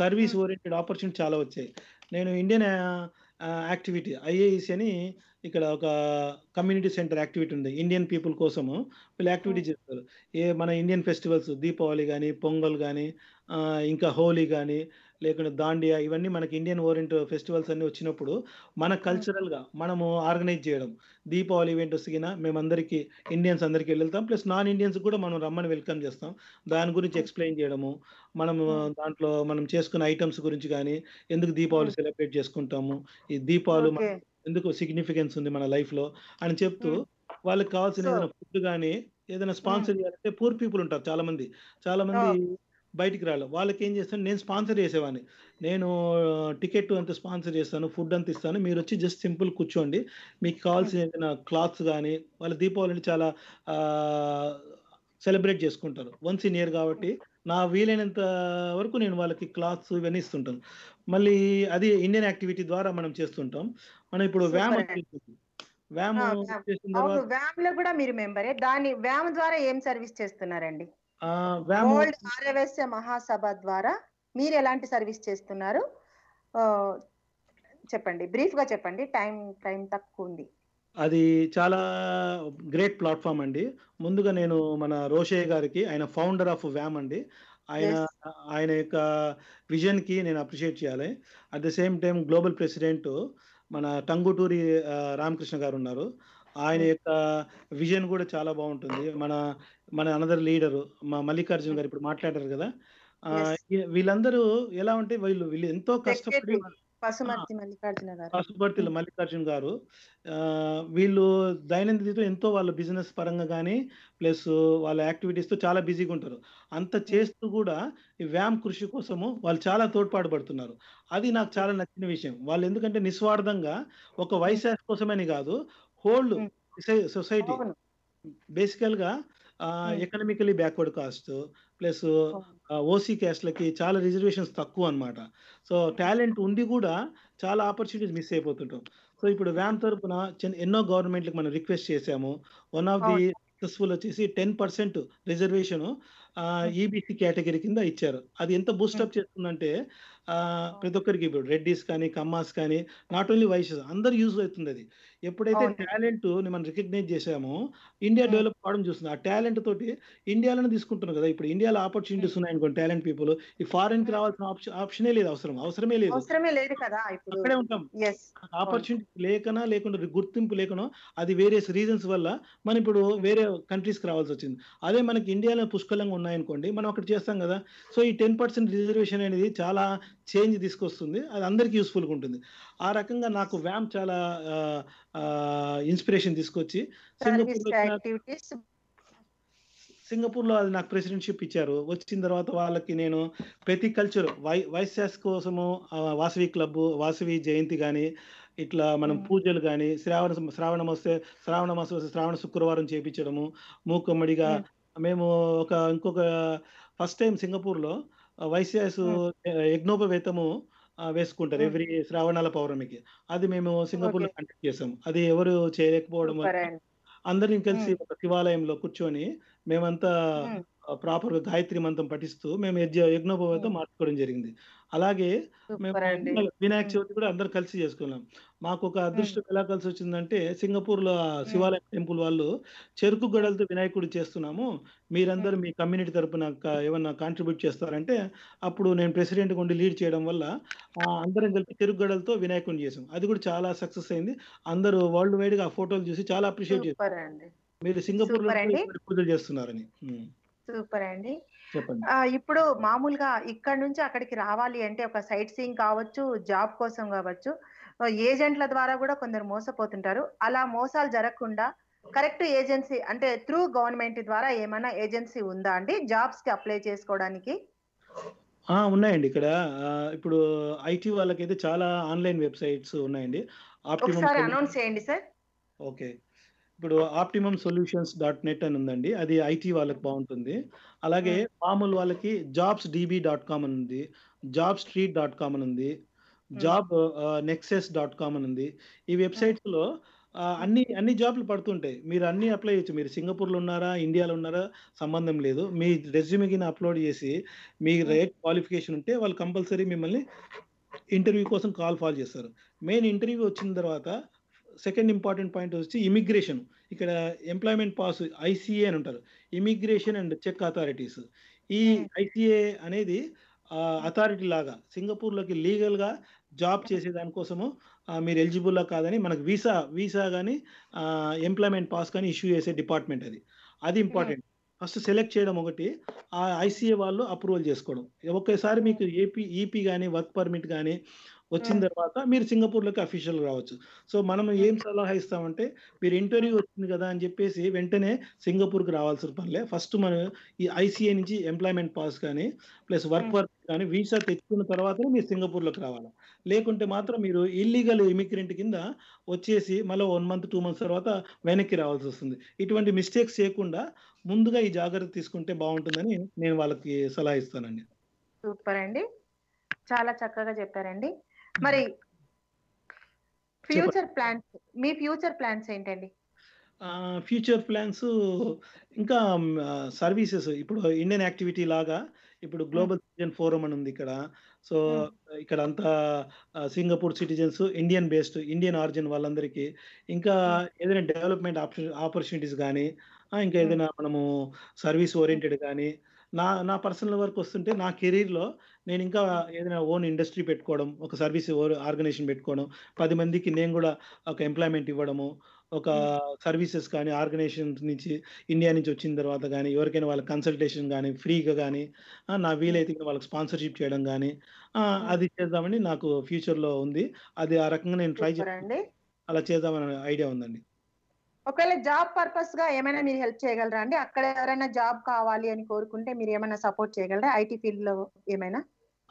సర్వీస్ ఓరియంటెడ్ ఆపర్చునిటీ చాలా వచ్చాయి నేను ఇండియన్ యాక్టివిటీ ఐఏఈసి అని ఇక్కడ ఒక కమ్యూనిటీ సెంటర్ యాక్టివిటీ ఉంది ఇండియన్ పీపుల్ కోసము వీళ్ళు యాక్టివిటీ చేస్తారు ఏ మన ఇండియన్ ఫెస్టివల్స్ దీపావళి కానీ పొంగల్ కానీ ఇంకా హోలీ కానీ లేకుంటే దాండియా ఇవన్నీ మనకి ఇండియన్ ఓరియంట్ ఫెస్టివల్స్ అన్ని వచ్చినప్పుడు మన కల్చరల్గా మనము ఆర్గనైజ్ చేయడం దీపావళి ఈవెంట్ మేము మేమందరికీ ఇండియన్స్ అందరికీ వెళ్తాం ప్లస్ నాన్ ఇండియన్స్ కూడా మనం రమ్మని వెల్కమ్ చేస్తాం దాని గురించి ఎక్స్ప్లెయిన్ చేయడము మనం దాంట్లో మనం చేసుకున్న ఐటమ్స్ గురించి కానీ ఎందుకు దీపావళి సెలబ్రేట్ చేసుకుంటాము ఈ దీపావళి ఎందుకు సిగ్నిఫికెన్స్ ఉంది మన లైఫ్లో అని చెప్తూ వాళ్ళకి కావాల్సిన ఏదైనా ఫుడ్ కానీ ఏదైనా స్పాన్సర్ చేయాలంటే పూర్ పీపుల్ ఉంటారు చాలా మంది చాలా మంది బయటికి రాలే వాళ్ళకి ఏం చేస్తాను నేను స్పాన్సర్ చేసేవాడిని నేను టికెట్ అంతా స్పాన్సర్ చేస్తాను ఫుడ్ అంత ఇస్తాను మీరు వచ్చి జస్ట్ సింపుల్ కూర్చోండి మీకు కావాల్సిన ఏదైనా క్లాత్స్ కానీ వాళ్ళ దీపావళిని చాలా సెలబ్రేట్ చేసుకుంటారు వన్స్ ఇన్ ఇయర్ కాబట్టి నా వీలైనంత వరకు నేను వాళ్ళకి క్లాత్స్ ఇవన్నీ ఇస్తుంటాను మళ్ళీ అది ఇండియన్ యాక్టివిటీ ద్వారా మనం చేస్తుంటాం మనం ఇప్పుడు వ్యామ్ వ్యామ్ వ్యామ్ లో కూడా మీరు మెంబరే దాని వ్యామ్ ద్వారా ఏం సర్వీస్ చేస్తున్నారండి మహాసభ ద్వారా మీరు ఎలాంటి సర్వీస్ చేస్తున్నారు చెప్పండి బ్రీఫ్ గా చెప్పండి టైం టైం తక్కువ ఉంది అది చాలా గ్రేట్ ప్లాట్ఫామ్ అండి ముందుగా నేను మన రోషయ్య గారికి ఆయన ఫౌండర్ ఆఫ్ వ్యామ్ అండి ఆయన ఆయన యొక్క విజన్ కి నేను అప్రిషియేట్ చేయాలి at the same time global president మన టంగుటూరి రామకృష్ణ గారు ఉన్నారు ఆయన యొక్క విజన్ కూడా చాలా బాగుంటుంది మన మన అనదర్ లీడరు మా మల్లికార్జున గారు ఇప్పుడు మాట్లాడారు కదా వీళ్ళందరూ ఎలా ఉంటే వీళ్ళు వీళ్ళు ఎంతో కష్టపడి పశుపర్తి మల్లికార్జున గారు hmm. వీళ్ళు దైనందితో ఎంతో వాళ్ళ బిజినెస్ పరంగా కానీ ప్లస్ వాళ్ళ యాక్టివిటీస్తో చాలా బిజీగా ఉంటారు అంత hmm. చేస్తూ కూడా ఈ వ్యామ్ కృషి కోసము వాళ్ళు చాలా తోడ్పాటు పడుతున్నారు అది నాకు చాలా నచ్చిన విషయం వాళ్ళు ఎందుకంటే నిస్వార్థంగా ఒక hmm. వైశాఖ కోసమని కాదు హోల్డ్ సొసైటీ బేసికల్ గా economically backward caste plus OC క్యాస్ట్లకి చాలా రిజర్వేషన్స్ తక్కువ అనమాట సో టాలెంట్ ఉండి కూడా చాలా ఆపర్చునిటీస్ మిస్ అయిపోతుంటాం సో ఇప్పుడు వ్యాన్ తరపున ఎన్నో గవర్నమెంట్లకు మనం రిక్వెస్ట్ చేసాము వన్ ఆఫ్ ది సక్సెస్ఫుల్ వచ్చేసి ten percent reservation EBC e category కింద ఇచ్చారు అది ఎంత బూస్టప్ చేస్తుందంటే ప్రతి ఒక్కరికి ఇప్పుడు రెడ్డిస్ కానీ కమ్మాస్ కానీ నాట్ ఓన్లీ వైశ్యస్ అందరు యూజ్ అవుతుంది అది ఎప్పుడైతే టాలెంట్ మనం రికగ్నైజ్ చేసామో ఇండియా డెవలప్ కావడం చూస్తుంది ఆ టాలెంట్ తోటి ఇండియాలో తీసుకుంటున్నారు కదా ఇప్పుడు ఇండియాలో ఆపర్చునిటీస్ ఉన్నాయి అనుకోండి టాలెంట్ పీపుల్ ఈ ఫారెన్ కి రావాల్సిన ఆప్షనే లేదు అవసరం అవసరమే లేదు అవసరమే లేదు కదా అక్కడే ఉంటాం ఆపర్చునిటీ లేకనా లేకుండా గుర్తింపు లేకనో అది వేరియస్ రీజన్స్ వల్ల మనం ఇప్పుడు వేరే కి రావాల్సి వచ్చింది అదే మనకి ఇండియాలో పుష్కలంగా ఉన్నాయనుకోండి మనం అక్కడ చేస్తాం కదా సో ఈ టెన్ పర్సెంట్ రిజర్వేషన్ అనేది చాలా చేంజ్ తీసుకొస్తుంది అది అందరికీ యూస్ఫుల్గా ఉంటుంది ఆ రకంగా నాకు వ్యామ్ చాలా ఇన్స్పిరేషన్ తీసుకొచ్చి సింగపూర్ సింగపూర్లో అది నాకు ప్రెసిడెంట్షిప్ ఇచ్చారు వచ్చిన తర్వాత వాళ్ళకి నేను ప్రతి కల్చర్ వై వైశాస్ కోసము వాసవి క్లబ్ వాసవి జయంతి కానీ ఇట్లా మనం పూజలు కానీ శ్రావణ శ్రావణం వస్తే శ్రావణ మాసం వస్తే శ్రావణ శుక్రవారం చేయించడము మూకమ్మడిగా మేము ఒక ఇంకొక ఫస్ట్ టైం సింగపూర్లో వైశ్యాస్ యజ్ఞోపవేతము వేసుకుంటారు ఎవ్రీ శ్రావణాల పౌర్ణమికి అది మేము సింగపూర్ లో కండక్ట్ చేసాం అది ఎవరు చేయలేకపోవడం అందరినీ కలిసి ఒక శివాలయంలో కూర్చొని మేమంతా ప్రాపర్ గాయత్రి మంత్రం పఠిస్తూ మేము యజ్ఞోపవేతం మార్చుకోవడం జరిగింది అలాగే మేము వినాయక చవితి కూడా అందరు కలిసి చేసుకున్నాం మాకు ఒక అదృష్టం ఎలా కలిసి వచ్చిందంటే సింగపూర్ లో శివాలయ శివాలయం టెంపుల్ వాళ్ళు చెరుకు గడలతో వినాయకుడు చేస్తున్నాము మీరందరూ మీ కమ్యూనిటీ తరపున ఏమన్నా కాంట్రిబ్యూట్ చేస్తారంటే అప్పుడు నేను ప్రెసిడెంట్ ఉండి లీడ్ చేయడం వల్ల అందరం కలిపి చెరుకు గడలతో వినాయకుడిని చేసాం అది కూడా చాలా సక్సెస్ అయింది అందరూ వరల్డ్ వైడ్ గా ఫోటోలు చూసి చాలా అప్రిషియేట్ చేస్తారు మీరు సింగపూర్ లో కూడా పూజలు చేస్తున్నారని సూపర్ అండి ఇప్పుడు మామూలుగా ఇక్కడ నుంచి అక్కడికి రావాలి అంటే ఒక సైట్ సీయింగ్ కావచ్చు జాబ్ కోసం కావచ్చు ఏజెంట్ల ద్వారా కూడా కొందరు మోసపోతుంటారు అలా మోసాలు జరగకుండా కరెక్ట్ ఏజెన్సీ అంటే త్రూ గవర్నమెంట్ ద్వారా ఏమైనా ఏజెన్సీ ఉందా అండి జాబ్స్ కి అప్లై చేసుకోవడానికి ఉన్నాయండి ఇక్కడ ఇప్పుడు ఐటీ వాళ్ళకైతే చాలా ఆన్లైన్ వెబ్సైట్స్ ఉన్నాయండి ఒకసారి అనౌన్స్ చేయండి సార్ ఓకే ఇప్పుడు ఆప్టిమమ్ సొల్యూషన్స్ డాట్ నెట్ అని ఉందండి అది ఐటీ వాళ్ళకి బాగుంటుంది అలాగే మామూలు వాళ్ళకి జాబ్స్ డీబీ డాట్ కామ్ అని ఉంది జాబ్ స్ట్రీట్ డాట్ కామ్ అని ఉంది జాబ్ నెక్సెస్ డాట్ కామ్ అని ఉంది ఈ వెబ్సైట్స్లో అన్ని అన్ని జాబ్లు పడుతుంటాయి మీరు అన్ని అప్లై చేయొచ్చు మీరు సింగపూర్లో ఉన్నారా ఇండియాలో ఉన్నారా సంబంధం లేదు మీ కింద అప్లోడ్ చేసి మీ రేట్ క్వాలిఫికేషన్ ఉంటే వాళ్ళు కంపల్సరీ మిమ్మల్ని ఇంటర్వ్యూ కోసం కాల్ ఫాల్ చేస్తారు మెయిన్ ఇంటర్వ్యూ వచ్చిన తర్వాత సెకండ్ ఇంపార్టెంట్ పాయింట్ వచ్చి ఇమిగ్రేషన్ ఇక్కడ ఎంప్లాయ్మెంట్ పాస్ ఐసీఏ అని ఉంటారు ఇమిగ్రేషన్ అండ్ చెక్ అథారిటీస్ ఈ ఐసీఏ hmm. అనేది అథారిటీ లాగా సింగపూర్లోకి లీగల్గా జాబ్ hmm. చేసే దానికోసము మీరు ఎలిజిబుల్లా కాదని మనకు వీసా వీసా కానీ ఎంప్లాయ్మెంట్ పాస్ కానీ ఇష్యూ చేసే డిపార్ట్మెంట్ అది అది hmm. ఇంపార్టెంట్ ఫస్ట్ సెలెక్ట్ చేయడం ఒకటి ఆ ఐసీఏ వాళ్ళు అప్రూవల్ చేసుకోవడం ఒకేసారి మీకు ఏపీ ఈపీ కానీ వర్క్ పర్మిట్ కానీ వచ్చిన తర్వాత మీరు సింగపూర్లోకి అఫీషియల్ రావచ్చు సో మనం ఏం సలహా ఇస్తామంటే మీరు ఇంటర్వ్యూ వచ్చింది కదా అని చెప్పేసి వెంటనే సింగపూర్కి రావాల్సిన పనిలే ఫస్ట్ మనం ఈ ఐసీఏ నుంచి ఎంప్లాయ్మెంట్ పాస్ కానీ ప్లస్ వర్క్ వర్క్ కానీ వీసా తెచ్చుకున్న తర్వాత మీరు సింగపూర్లోకి రావాలి లేకుంటే మాత్రం మీరు ఇల్లీగల్ ఇమిగ్రెంట్ కింద వచ్చేసి మళ్ళీ వన్ మంత్ టూ మంత్స్ తర్వాత వెనక్కి రావాల్సి వస్తుంది ఇటువంటి మిస్టేక్స్ చేయకుండా ముందుగా ఈ జాగ్రత్త తీసుకుంటే బాగుంటుందని నేను వాళ్ళకి సలహా ఇస్తానండి సూపర్ అండి చాలా చక్కగా చెప్పారండి మరి ఫ్యూచర్ ప్లాన్స్ మీ ఫ్యూచర్ ప్లాన్స్ ఏంటండి ఫ్యూచర్ ప్లాన్స్ ఇంకా సర్వీసెస్ ఇప్పుడు ఇండియన్ యాక్టివిటీ లాగా ఇప్పుడు గ్లోబల్ సిటిజన్ ఫోరం అని ఉంది ఇక్కడ సో ఇక్కడ అంతా Singapore citizens Indian based Indian origin వాళ్ళందరికీ ఇంకా ఏదైనా డెవలప్మెంట్ ఆపర్చునిటీస్ కానీ ఇంకా ఏదైనా మనము సర్వీస్ ఓరియంటెడ్ కానీ నా నా పర్సనల్ వర్క్ వస్తుంటే నా కెరీర్లో నేను ఇంకా ఏదైనా ఓన్ ఇండస్ట్రీ పెట్టుకోవడం ఒక సర్వీస్ ఆర్గనైజేషన్ పెట్టుకోవడం పది మందికి నేను కూడా ఒక ఎంప్లాయ్మెంట్ ఇవ్వడము ఒక సర్వీసెస్ కానీ ఆర్గనైజేషన్ నుంచి ఇండియా నుంచి వచ్చిన తర్వాత కానీ ఎవరికైనా వాళ్ళ కన్సల్టేషన్ కానీ ఫ్రీగా కానీ నా వీలైతే వాళ్ళకి స్పాన్సర్షిప్ చేయడం కానీ అది చేద్దామని నాకు ఫ్యూచర్లో ఉంది అది ఆ రకంగా నేను ట్రై చేయండి అలా చేద్దామని ఐడియా ఉందండి ఒకవేళ జాబ్ పర్పస్ గా ఏమైనా మీరు హెల్ప్ చేయగలరా అండి అక్కడ ఎవరైనా జాబ్ కావాలి అని కోరుకుంటే మీరు ఏమైనా సపోర్ట్ చేయగలరా ఐటీ ఫీల్డ్ లో ఏమైనా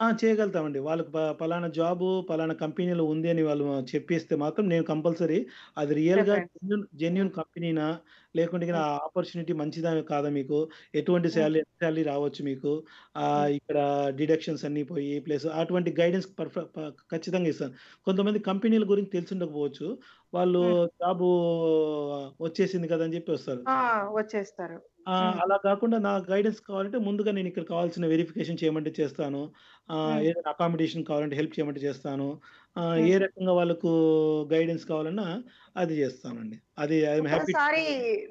ఆ! చేయగలుగుతామండి. వాళ్ళకి పలానా జాబు, పలానా కంపెనీలో ఉంది అని వాళ్ళు చెప్పేస్తే మాత్రం నేను కంపల్సరీ అది రియల్‌గా చెప్పండి. జెన్యున్ జెన్యూన్ కంపెనీనా? లేకుంటే ఆ ఆపర్చునిటీ మంచిదా? కాదా మీకు? ఎటువంటి శాలరీ, శాలరీ రావచ్చు మీకు? ఇక్కడ డిడక్షన్స్ అన్నీ పోయి ప్లస్ అటువంటి గైడెన్స్ ఖచ్చితంగా ఇస్తాను. కొంతమంది కంపెనీల గురించి తెలిసుండకపోవచ్చు. వాళ్ళు జాబు వచ్చేసింది కదా! అని చెప్పి వస్తారు. వచ్చేస్తారు. అలా కాకుండా నా గైడెన్స్ కావాలంటే ముందుగా నేను ఇక్కడ కావాల్సిన వెరిఫికేషన్ చేయమంటే చేస్తాను. ఏదైనా అకామిడేషన్ కావాలంటే హెల్ప్ చేయమంటే చేస్తాను. ఏ రకంగా వాళ్ళకు గైడెన్స్ కావాలన్నా అది చేస్తానండి. అది సారీ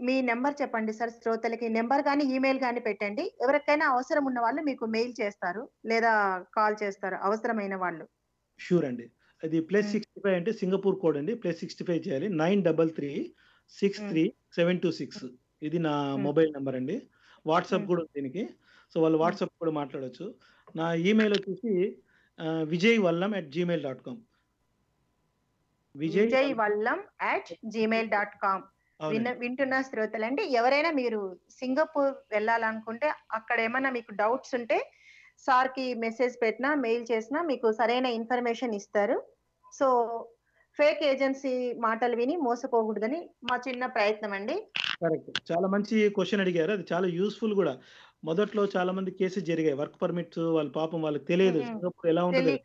మీ నెంబర్ చెప్పండి సార్ శ్రోతలకి. నెంబర్ కానీ ఈమెయిల్ కానీ పెట్టండి. ఎవరికైనా అవసరం ఉన్న వాళ్ళు మీకు మెయిల్ చేస్తారు. లేదా కాల్ చేస్తారు అవసరమైన వాళ్ళు. షూర్ అండి. అది ప్లస్ సిక్స్టీ ఫైవ్ అంటే సింగపూర్ కోడ్ అండి. ప్లస్ సిక్స్టీ ఫైవ్ చేయాలి. Nine double three six three seven two six. ఇది నా మొబైల్ నెంబర్ అండి వాట్సాప్ కూడా ఉంది దీనికి సో వాళ్ళు వాట్సాప్ కూడా మాట్లాడవచ్చు నా ఈమెయిల్ వచ్చేసి Vijay Vallam at Gmail dot com Vijay Vallam at Gmail dot com విన్న వింటున్న శ్రోతలు అంటే ఎవరైనా మీరు సింగపూర్ వెళ్ళాలనుకుంటే అక్కడ ఏమైనా మీకు డౌట్స్ ఉంటే సార్ కి మెసేజ్ పెట్టినా మెయిల్ చేసినా మీకు సరైన ఇన్ఫర్మేషన్ ఇస్తారు సో ఫేక్ ఏజెన్సీ మాటలు విని మోసపోకూడదని మా చిన్న ప్రయత్నం అండి కరెక్ట్ చాలా మంచి క్వశ్చన్ అడిగారు అది చాలా యూస్ఫుల్ కూడా మొదట్లో చాలా మంది కేసెస్ జరిగాయి వర్క్ పర్మిట్స్ వాళ్ళ పాపం వాళ్ళకి తెలియదు సింగపూర్ ఎలా ఉంటుంది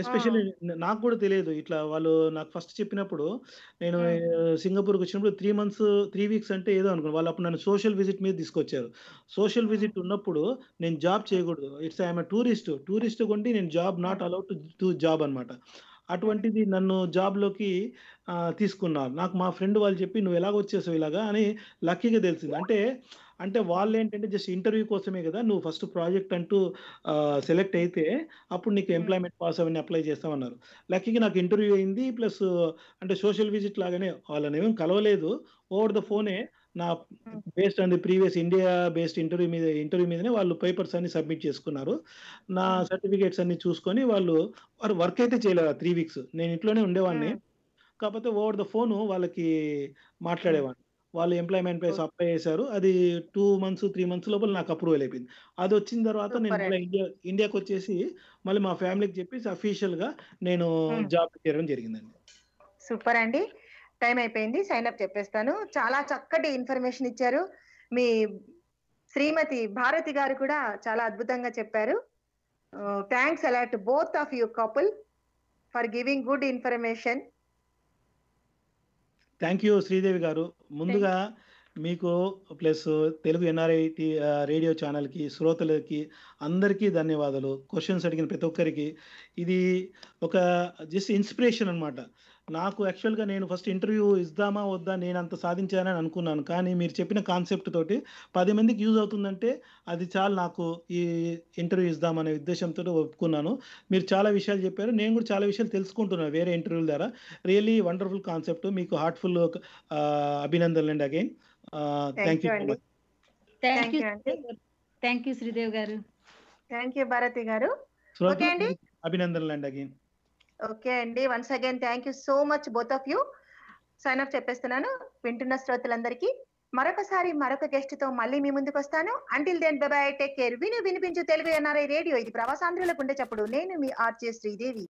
ఎస్పెషల్లీ నాకు కూడా తెలియదు ఇట్లా వాళ్ళు నాకు ఫస్ట్ చెప్పినప్పుడు నేను సింగపూర్కి వచ్చినప్పుడు త్రీ మంత్స్ త్రీ వీక్స్ అంటే ఏదో అనుకున్నాను వాళ్ళు అప్పుడు నన్ను సోషల్ విజిట్ మీద తీసుకొచ్చారు సోషల్ విజిట్ ఉన్నప్పుడు నేను జాబ్ చేయకూడదు ఇట్స్ ఐఎమ్ టూరిస్ట్ టూరిస్ట్ కొండి నేను job not allowed to job అనమాట అటువంటిది నన్ను జాబ్లోకి తీసుకున్నారు నాకు మా ఫ్రెండ్ వాళ్ళు చెప్పి నువ్వు ఎలాగ వచ్చేసావు ఇలాగా అని లక్కీగా తెలిసింది అంటే అంటే వాళ్ళు ఏంటంటే జస్ట్ ఇంటర్వ్యూ కోసమే కదా నువ్వు ఫస్ట్ ప్రాజెక్ట్ అంటూ సెలెక్ట్ అయితే అప్పుడు నీకు ఎంప్లాయ్మెంట్ పాస్ అవన్నీ అప్లై చేస్తామన్నారు లక్కీకి నాకు ఇంటర్వ్యూ అయింది ప్లస్ అంటే సోషల్ విజిట్ లాగానే వాళ్ళని ఏమీ కలవలేదు ఓవర్ ద ఫోనే నా based and previous India based interview మీద ఇంటర్వ్యూ మీదనే వాళ్ళు పేపర్స్ అన్ని సబ్మిట్ చేసుకున్నారు నా సర్టిఫికేట్స్ అన్ని చూసుకొని వాళ్ళు వారు వర్క్ అయితే చేయలేదు త్రీ వీక్స్ నేను ఇంట్లోనే ఉండేవాడిని కాకపోతే ఓవర్ ద ఫోన్ వాళ్ళకి మాట్లాడేవాడిని వాళ్ళు ఎంప్లాయ్మెంట్ ప్లేస్ అప్లై చేశారు అది టూ మంత్స్ త్రీ మంత్స్ లోపల నాకు అప్రూవల్ అయిపోయింది అది వచ్చిన తర్వాత నేను ఇండియా ఇండియాకి వచ్చేసి మళ్ళీ మా ఫ్యామిలీకి చెప్పేసి అఫీషియల్ గా నేను జాబ్ చేయడం జరిగిందండి సూపర్ అండి టైం అయిపోయింది సైన్ అప్ చెప్పేస్తాను చాలా చక్కటి ఇన్ఫర్మేషన్ ఇచ్చారు మీ శ్రీమతి భారతి గారు కూడా చాలా అద్భుతంగా చెప్పారు thanks a lot both of you couple for giving good information thank you Sridevi garu ముందుగా మీకు ప్లస్ తెలుగు ఎన్ఆర్ఐ రేడియో ఛానల్కి శ్రోతలకి అందరికీ ధన్యవాదాలు క్వశ్చన్స్ అడిగిన ప్రతి ఒక్కరికి ఇది ఒక జస్ట్ ఇన్స్పిరేషన్ అనమాట నాకు యాక్చువల్గా నేను ఫస్ట్ ఇంటర్వ్యూ ఇద్దామా వద్దా నేను అంత సాధించానని అనుకున్నాను కానీ మీరు చెప్పిన కాన్సెప్ట్ తోటి పది మందికి యూజ్ అవుతుందంటే అది చాలు నాకు ఈ ఇంటర్వ్యూ ఇద్దామనే ఉద్దేశంతో ఒప్పుకున్నాను మీరు చాలా విషయాలు చెప్పారు నేను కూడా చాలా విషయాలు తెలుసుకుంటున్నాను వేరే ఇంటర్వ్యూల ద్వారా రియలీ వండర్ఫుల్ కాన్సెప్ట్ మీకు హార్ట్ఫుల్ uh, అభినందనలు uh, అండి again thank you thank you thank you Sridev garu thank you Bharati garu అభినందనలు అండి అగైన్ ఓకే అండి once again thank you so much both of you sign up చెప్పేస్తున్నాను వింటున్న శ్రోతలందరికీ మరొకసారి మరొక గెస్ట్ తో మళ్ళీ మీ ముందుకు వస్తాను until then bye take care విను వినిపించు తెలుగు ఎన్ఆర్ఐ రేడియో ఇది ప్రవాసాంధ్రులకు ఉండేటప్పుడు నేను మీ ఆర్జే శ్రీదేవి